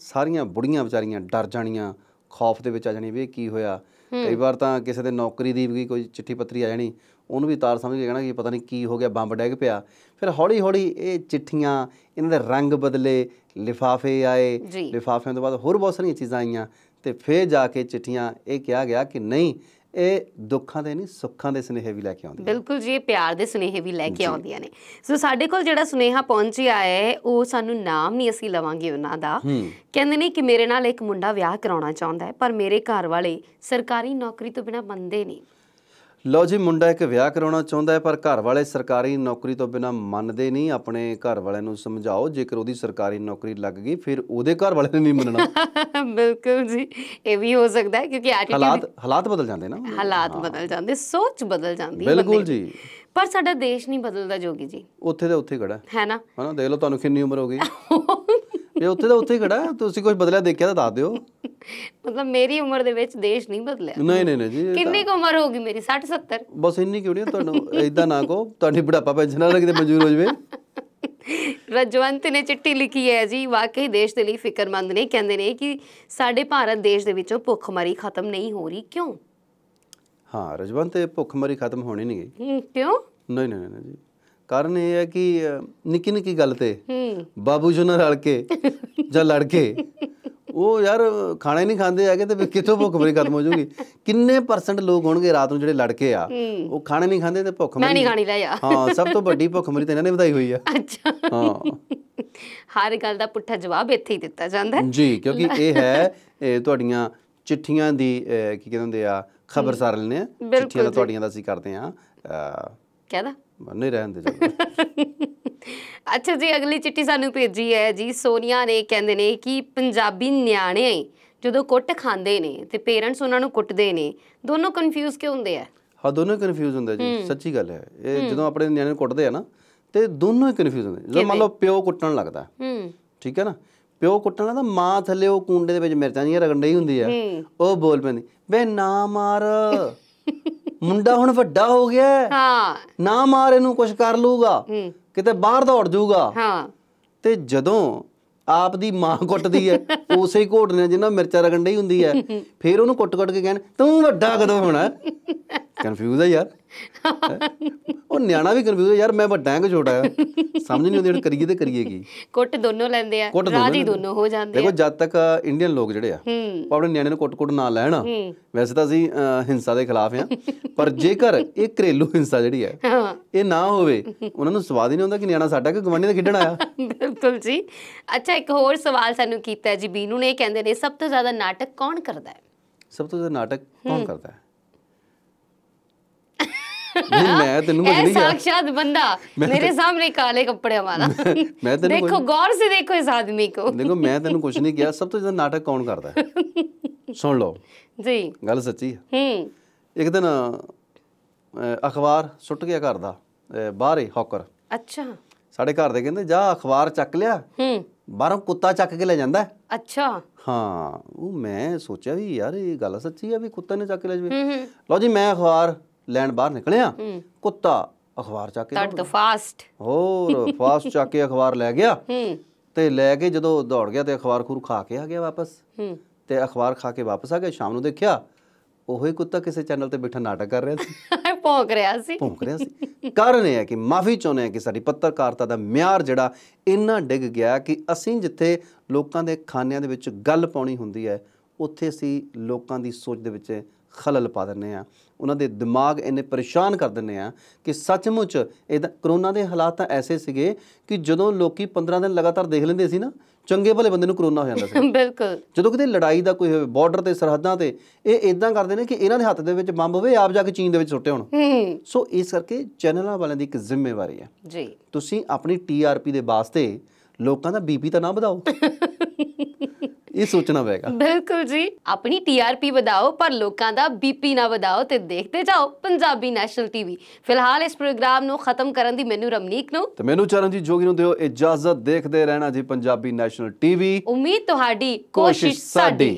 ਸਾਰੀਆਂ ਬੁੜੀਆਂ ਵਿਚਾਰੀਆਂ ਡਰ ਜਾਣੀਆਂ ਖੌਫ ਦੇ ਵਿੱਚ ਆ ਜਾਣੀ ਵੀ ਕੀ ਹੋਇਆ ਕਈ ਵਾਰ ਤਾਂ ਕਿਸੇ ਦੇ ਨੌਕਰੀ ਦੀ ਵੀ ਕੋਈ ਚਿੱਠੀ ਪੱਤਰੀ ਆ ਜਾਣੀ ਉਹਨੂੰ ਵੀ ਤਾਰ ਸਮਝ ਕੇ ਕਹਿਣਾ ਕਿ ਪਤਾ ਨਹੀਂ ਕੀ ਹੋ ਗਿਆ ਬੰਬ ਡੈਗ ਪਿਆ ਫਿਰ ਹੌਲੀ ਹੌਲੀ ਇਹ ਚਿੱਠੀਆਂ ਇਹਨਾਂ ਦੇ ਰੰਗ ਬਦਲੇ ਲਿਫਾਫੇ ਆਏ ਲਿਫਾਫਿਆਂ ਤੋਂ ਬਾਅਦ ਹੋਰ ਬਹੁਤ ਸਾਰੀਆਂ ਚੀਜ਼ਾਂ ਆਈਆਂ ਤੇ ਫੇਰ ਜਾ ਕੇ ਚਿੱਠੀਆਂ ਇਹ ਕਿਹਾ ਗਿਆ ਕਿ ਨਹੀਂ ਇਹ ਦੁੱਖਾਂ ਦੇ ਨਹੀਂ ਸੁੱਖਾਂ ਦੇ ਸੁਨੇਹੇ ਵੀ ਲੈ ਕੇ ਆਉਂਦੀਆਂ ਬਿਲਕੁਲ ਜੀ ਪਿਆਰ ਦੇ ਸੁਨੇਹੇ ਵੀ ਲੈ ਕੇ ਆਉਂਦੀਆਂ ਨੇ ਸੋ ਸਾਡੇ ਕੋਲ ਜਿਹੜਾ ਸੁਨੇਹਾ ਪਹੁੰਚਿਆ ਹੈ ਉਹ ਸਾਨੂੰ ਨਾਮ ਨਹੀਂ ਅਸੀਂ ਲਵਾਂਗੇ ਉਹਨਾਂ ਦਾ ਕਹਿੰਦੇ ਨੇ ਕਿ ਮੇਰੇ ਨਾਲ ਇੱਕ ਮੁੰਡਾ ਵਿਆਹ ਕਰਾਉਣਾ ਚਾਹੁੰਦਾ ਹੈ ਪਰ ਮੇਰੇ ਘਰ ਵਾਲੇ ਸਰਕਾਰੀ ਨੌਕਰੀ ਤੋਂ ਬਿਨਾ ਮੰਨਦੇ ਨਹੀਂ ਲਓ ਜੀ ਮੁੰਡਾ ਇੱਕ ਵਿਆਹ ਕਰਾਉਣਾ ਚਾਹੁੰਦਾ ਹੈ ਪਰ ਘਰ ਵਾਲੇ ਸਰਕਾਰੀ ਨੌਕਰੀ ਤੋਂ ਬਿਨਾ ਮੰਨਦੇ ਨਹੀਂ ਆਪਣੇ ਘਰ ਵਾਲਿਆਂ ਨੂੰ ਸਮਝਾਓ ਜੇਕਰ ਉਹਦੀ ਸਰਕਾਰੀ ਨੌਕਰੀ ਲੱਗ ਗਈ ਫਿਰ ਉਹਦੇ ਘਰ ਵਾਲੇ ਨੇ ਨਹੀਂ ਮੰਨਣਾ ਬਿਲਕੁਲ ਜੀ ਇਹ ਵੀ ਹੋ ਸਕਦਾ ਹੈ ਕਿਉਂਕਿ ਹਾਲਾਤ ਹਾਲਾਤ ਬਦਲ ਜਾਂਦੇ ਨਾ ਹਾਲਾਤ ਬਦਲ ਜਾਂਦੇ ਸੋਚ ਬਦਲ ਜਾਂਦੀ ਹੈ ਬਿਲਕੁਲ ਜੀ ਪਰ ਸਾਡਾ ਦੇਸ਼ ਨਹੀਂ ਬਦਲਦਾ ਜੋਗੀ ਜੀ ਉੱਥੇ ਦੇ ਉੱਥੇ ਖੜਾ ਹੈ ਨਾ ਹੈ ਨਾ ਦੇਖ ਲਓ ਤੁਹਾਨੂੰ ਕਿੰਨੀ ਉਮਰ ਹੋ ਗਈ ਇਹ ਉੱਥੇ ਦਾ ਉੱਥੇ ਖੜਾ ਤੁਸੀਂ ਕੁਝ ਬਦਲਿਆ ਦੇਖਿਆ ਤਾਂ ਦੱਸ ਦਿਓ ਮਤਲਬ ਮੇਰੀ ਉਮਰ ਦੇ ਵਿੱਚ ਦੇਸ਼ ਨਹੀਂ ਬਦਲਿਆ ਨਹੀਂ ਨਹੀਂ ਨਹੀਂ ਜੀ ਕਿੰਨੀ ਕੁ ਉਮਰ ਗਈ ਮੇਰੀ 60 70 ਬਸ ਇੰਨੀ ਕਿਉਂ ਨਹੀਂ ਤੁਹਾਨੂੰ ਇਦਾਂ ਨਾ ਕਹੋ ਤੁਹਾਡੀ ਬੁਢਾਪਾ ਪੈਨਸ਼ਨ ਨਾਲ ਕਿਤੇ ਮਨਜ਼ੂਰ ਹੋ ਜਵੇ ਰਜਵੰਤ ਨੇ ਚਿੱਠੀ ਲਿਖੀ ਹੈ ਜੀ ਵਾਕਈ ਦੇਸ਼ ਦੇ ਲਈ ਫਿਕਰਮੰਦ ਨੇ ਕਹਿੰਦੇ ਨੇ ਕਿ ਸਾਡੇ ਭਾਰਤ ਦੇਸ਼ ਦੇ ਵਿੱਚੋਂ ਭੁੱਖਮਰੀ ਖਤਮ ਨਹੀਂ ਹੋ ਰਹੀ ਕਿਉਂ ਹਾਂ ਰਜਵੰਤ ਇਹ ਭੁੱਖਮਰੀ ਖਤਮ ਹੋਣੀ ਨਹੀਂ ਗਈ ਕਿਉਂ ਨਹੀਂ ਨਹੀਂ ਨਹੀਂ ਜੀ ਕਾਰਨ ਇਹ ਹੈ ਕਿ ਨਿੱਕੀ ਨਿੱਕੀ ਗੱਲ ਤੇ ਹੂੰ ਬਾਬੂ ਜੀ ਨਾਲ ਰਲ ਕੇ ਜਾਂ ਲੜ ਕੇ ਉਹ ਯਾਰ ਖਾਣਾ ਹੀ ਨਹੀਂ ਖਾਂਦੇ ਆਗੇ ਤੇ ਫਿਰ ਕਿੱਥੋਂ ਭੁੱਖ ਮਰੀ ਖਤਮ ਹੋ ਜੂਗੀ ਕਿੰਨੇ ਪਰਸੈਂਟ ਲੋਕ ਹੋਣਗੇ ਰਾਤ ਨੂੰ ਜਿਹੜੇ ਲੜਕੇ ਆ ਉਹ ਖਾਣਾ ਨਹੀਂ ਖਾਂਦੇ ਤੇ ਭੁੱਖ ਮਰੀ ਮੈਂ ਨਹੀਂ ਖਾਣੀ ਲੈ ਆ ਹਾਂ ਸਭ ਤੋਂ ਵੱਡੀ ਭੁੱਖ ਮਰੀ ਤੇ ਇਹਨਾਂ ਨੇ ਵਧਾਈ ਹੋਈ ਆ ਅੱਛਾ ਹਾਂ ਹਰ ਗੱਲ ਦਾ ਪੁੱਠਾ ਜਵਾਬ ਇੱਥੇ ਹੀ ਦਿੱਤਾ ਜਾਂਦਾ ਜੀ ਕਿਉਂਕਿ ਇਹ ਹੈ ਤੁਹਾਡੀਆਂ ਚਿੱਠੀਆਂ ਦੀ ਕੀ ਕਹਿੰਦੇ ਆ ਖਬਰ ਸਾਰ ਲੈਣੇ ਚਿੱਠੀਆਂ ਦਾ ਤੁਹਾਡੀਆਂ ਦਾ ਅਸੀਂ ਕਰਦੇ ਆ ਕਹਦਾ ਨਹੀਂ ਰਹਿਣ ਦੇ ਅੱਛਾ ਜੀ ਅਗਲੀ ਚਿੱਠੀ ਸਾਨੂੰ ਭੇਜੀ ਹੈ ਜੀ ਸੋਨੀਆ ਨੇ ਕਹਿੰਦੇ ਨੇ ਕਿ ਪੰਜਾਬੀ ਨਿਆਣੇ ਜਦੋਂ ਕੁੱਟ ਖਾਂਦੇ ਨੇ ਤੇ ਪੇਰੈਂਟਸ ਉਹਨਾਂ ਨੂੰ ਕੁੱਟਦੇ ਨੇ ਦੋਨੋਂ ਕਨਫਿਊਜ਼ ਕਿਉਂ ਹੁੰਦੇ ਆ ਹਾਂ ਦੋਨੋਂ ਕਨਫਿਊਜ਼ ਹੁੰਦੇ ਜੀ ਸੱਚੀ ਗੱਲ ਹੈ ਇਹ ਜਦੋਂ ਆਪਣੇ ਨਿਆਣੇ ਨੂੰ ਕੁੱਟਦੇ ਆ ਨਾ ਤੇ ਦੋਨੋਂ ਹੀ ਕਨਫਿਊਜ਼ ਹੁੰਦੇ ਜਦੋਂ ਮੰਨ ਲਓ ਪਿਓ ਕੁੱਟਣ ਲੱਗਦਾ ਹੂੰ ਠੀਕ ਹੈ ਨਾ ਪਿਓ ਕੁੱਟਣਾ ਤਾਂ ਮਾਂ ਥੱਲੇ ਉਹ ਕੁੰਡੇ ਦੇ ਵਿੱਚ ਮਿਰਚਾਂ ਜੀਆਂ ਰਗੜਨ ਹੀ ਹੁੰਦੀ ਆ ਉਹ ਬੋਲ ਪੈਂਦੀ ਵੇ ਨਾ ਮਾਰ ਮੁੰਡਾ ਹੁਣ ਵੱਡਾ ਹੋ ਗਿਆ ਹਾਂ ਨਾ ਮਾਰ ਇਹਨੂੰ ਕੁਝ ਕਰ ਲੂਗਾ ਕਿਤੇ ਬਾਹਰ ਦੌੜ ਜਾਊਗਾ ਹਾਂ ਤੇ ਜਦੋਂ ਆਪ ਦੀ ਮਾਂ ਕੁੱਟਦੀ ਐ ਉਸੇ ਹੀ ਘੋੜਨੇ ਜਿੰਨਾ ਮਿਰਚਾ ਰਗਣ ਡਈ ਹੁੰਦੀ ਐ ਫੇਰ ਉਹਨੂੰ ਕੁੱਟ-ਕੁੱਟ ਕੇ ਕਹਿੰਨ ਤੂੰ ਵੱਡਾ ਕਦੋਂ ਹੋਣਾ ਕਨਫਿਊਜ਼ ਆ ਯਾਰ ਉਹ ਨਿਆਣਾ ਵੀ ਕਨਫਿਊਜ਼ ਯਾਰ ਮੈਂ ਵੱਡਾ ਹਾਂ ਕਿ ਛੋਟਾ ਹਾਂ ਸਮਝ ਨਹੀਂ ਆਉਂਦੀ ਹੁਣ ਕਰੀਏ ਤੇ ਕਰੀਏ ਕੀ ਕੁੱਟ ਦੋਨੋਂ ਲੈਂਦੇ ਆ ਰਾਜੀ ਦੋਨੋਂ ਹੋ ਜਾਂਦੇ ਆ ਦੇਖੋ ਜਦ ਤੱਕ ਇੰਡੀਅਨ ਲੋਕ ਜਿਹੜੇ ਆ ਉਹ ਆਪਣੇ ਨਿਆਣੇ ਨੂੰ ਕੁੱਟ-ਕੁੱਟ ਨਾ ਲੈਣ ਵੈਸੇ ਤਾਂ ਅਸੀਂ ਹਿੰਸਾ ਦੇ ਖਿਲਾਫ ਆ ਪਰ ਜੇਕਰ ਇਹ ਘਰੇਲੂ ਹਿੰਸਾ ਜਿਹੜੀ ਹੈ ਇਹ ਨਾ ਹੋਵੇ ਉਹਨਾਂ ਨੂੰ ਸਵਾਦ ਹੀ ਨਹੀਂ ਆਉਂਦਾ ਕਿ ਨਿਆਣਾ ਸਾਡਾ ਕਿ ਗਵਾਂਢੀ ਦਾ ਖੇਡਣ ਆਇਆ ਬਿਲਕੁਲ ਜੀ ਅੱਛਾ ਇੱਕ ਹੋਰ ਸਵਾਲ ਸਾਨੂੰ ਕੀਤਾ ਜੀ ਬੀਨੂ ਨੇ ਇਹ ਕਹਿੰਦੇ ਨੇ ਸਭ ਤੋਂ ਜ਼ਿਆਦਾ ਨਾਟਕ ਕੌਣ ਕਰਦਾ ਹੈ ਸਭ ਤੋਂ ਜ਼ਿਆਦਾ ਨਾਟਕ ਕੌਣ ਕਰਦਾ ਹੈ ਨਹੀਂ ਮੈਂ ਤੈਨੂੰ ਕੁਝ ਨਹੀਂ ਕਿਹਾ ਸਾਖਸ਼ਾਤ ਬੰਦਾ ਮੇਰੇ ਸਾਹਮਣੇ ਕਾਲੇ ਕੱਪੜੇ ਵਾਲਾ ਮੈਂ ਤੈਨੂੰ ਦੇਖੋ ਗੌਰ ਸੇ ਦੇਖੋ ਇਸ ਆਦਮੀ ਕੋ ਦੇਖੋ ਮੈਂ ਤੈਨੂੰ ਕੁਝ ਨਹੀਂ ਕਿਹਾ ਸਭ ਤੋਂ ਜ਼ਿਆਦਾ ਨਾਟਕ ਕੌਣ ਕਰਦਾ ਸੁਣ ਲਓ ਜੀ ਗੱਲ ਸੱਚੀ ਹੈ ਹੂੰ ਇੱਕ ਦਿਨ ਅਖਬਾਰ ਸੁੱਟ ਗਿਆ ਘਰ ਦਾ ਬਾਹਰੇ ਹੌਕਰ ਅੱਛਾ ਸਾਡੇ ਘਰ ਦੇ ਕਹਿੰਦੇ ਜਾ ਅਖਬਾਰ ਚੱਕ ਲਿਆ ਹੂੰ ਬਾਹਰੋਂ ਕੁੱਤਾ ਚੱਕ ਕੇ ਲੈ ਜਾਂਦਾ ਅੱਛਾ ਹਾਂ ਉਹ ਮੈਂ ਸੋਚਿਆ ਵੀ ਯਾਰ ਇਹ ਗੱਲ ਸੱਚੀ ਆ ਵੀ ਕੁੱਤੇ ਨੇ ਚੱਕ ਲਿਆ ਜਵੇ ਲਓ ਜੀ ਮੈਂ ਅਖਬਾਰ ਲੈਣ ਬਾਹਰ ਨਿਕਲਿਆ ਕੁੱਤਾ ਅਖਬਾਰ ਚੱਕ ਕੇ ਦੌੜ ਗਿਆ ਫਾਸਟ ਹੋਰ ਫਾਸਟ ਚੱਕ ਕੇ ਅਖਬਾਰ ਲੈ ਗਿਆ ਤੇ ਲੈ ਕੇ ਜਦੋਂ ਦੌੜ ਗਿਆ ਤੇ ਅਖਬਾਰ ਖੂਰ ਖਾ ਕੇ ਆ ਗਿਆ ਵਾਪਸ ਤੇ ਅਖਬਾਰ ਖਾ ਕੇ ਵਾਪਸ ਆ ਗਿਆ ਸ਼ਾਮ ਨੂੰ ਦੇਖਿਆ ਉਹੀ ਕੁੱਤਾ ਕਿਸੇ ਚੈਨਲ ਤੇ ਬੈਠਾ ਨਾਟਕ ਕਰ ਰਿਹਾ ਸੀ ਭੌਂਕ ਰਿਹਾ ਸੀ ਭੌਂਕ ਰਿਹਾ ਸੀ ਕਾਰਨ ਇਹ ਹੈ ਕਿ ਮਾਫੀ ਚਾਹੁੰਦੇ ਆ ਕਿ ਸਾਡੀ ਪੱਤਰਕਾਰਤਾ ਦਾ ਮਿਆਰ ਜਿਹੜਾ ਇੰਨਾ ਡਿੱਗ ਗਿਆ ਕਿ ਅਸੀਂ ਜਿੱਥੇ ਲੋਕਾਂ ਦੇ ਖਾਨਿਆਂ ਦੇ ਵਿੱਚ ਗੱਲ ਪਾਉਣੀ ਹੁੰਦੀ ਹੈ ਉੱਥੇ ਅਸੀਂ ਲੋਕਾਂ ਦੀ ਸੋਚ ਦੇ ਵਿੱਚ ਖਲਲ ਪਾ ਦਿੰਨੇ ਆ ਉਹਨਾਂ ਦੇ ਦਿਮਾਗ ਇੰਨੇ ਪਰੇਸ਼ਾਨ ਕਰ ਦਿੰਨੇ ਆ ਕਿ ਸੱਚਮੁੱਚ ਇਹ ਕਰੋਨਾ ਦੇ ਹਾਲਾਤ ਤਾਂ ਐਸੇ ਸੀਗੇ ਕਿ ਜਦੋਂ ਲੋਕੀ 15 ਦਿਨ ਲਗਾਤਾਰ ਦੇਖ ਲੈਂਦੇ ਸੀ ਨਾ ਚੰਗੇ ਭਲੇ ਬੰਦੇ ਨੂੰ ਕਰੋਨਾ ਹੋ ਜਾਂਦਾ ਸੀ ਬਿਲਕੁਲ ਜਦੋਂ ਕਿਤੇ ਲੜਾਈ ਦਾ ਕੋਈ ਹੋਵੇ ਬਾਰਡਰ ਤੇ ਸਰਹੱਦਾਂ ਤੇ ਇਹ ਇਦਾਂ ਕਰਦੇ ਨੇ ਕਿ ਇਹਨਾਂ ਦੇ ਹੱਥ ਦੇ ਵਿੱਚ ਬੰਬ ਹੋਵੇ ਆਪ ਜਾ ਕੇ ਚੀਨ ਦੇ ਵਿੱਚ ਸੁੱਟੇ ਹੋਣ ਸੋ ਇਸ ਕਰਕੇ ਚੈਨਲਾਂ ਵਾਲਿਆਂ ਦੀ ਇੱਕ ਜ਼ਿੰਮੇਵਾਰੀ ਹੈ ਜੀ ਤੁਸੀਂ ਆਪਣੀ ਟੀਆਰਪੀ ਦੇ ਵਾਸਤੇ ਲੋਕਾਂ ਦਾ ਬੀਪੀ ਤਾਂ ਨਾ ਵਧਾਓ ਇਹ ਸੋਚਣਾ ਪਏਗਾ ਬਿਲਕੁਲ ਜੀ ਆਪਣੀ ਟੀਆਰਪੀ ਵਧਾਓ ਪਰ ਲੋਕਾਂ ਦਾ ਬੀਪੀ ਨਾ ਵਧਾਓ ਤੇ ਦੇਖਦੇ ਜਾਓ ਪੰਜਾਬੀ ਨੈਸ਼ਨਲ ਟੀਵੀ ਫਿਲਹਾਲ ਇਸ ਪ੍ਰੋਗਰਾਮ ਨੂੰ ਖਤਮ ਕਰਨ ਦੀ ਮੈਨੂੰ ਰਮਨੀਕ ਨੂੰ ਤੇ ਮੈਨੂੰ ਚਰਨਜੀਤ ਜੋਗੀ ਨੂੰ ਦਿਓ ਇਜਾਜ਼ਤ ਦੇਖਦੇ ਰਹਿਣਾ ਜੀ ਪੰਜਾਬੀ ਨੈਸ਼ਨਲ ਟੀਵੀ ਉਮੀਦ ਤੁਹਾਡੀ ਕੋਸ਼ਿਸ਼ ਸਾਡੀ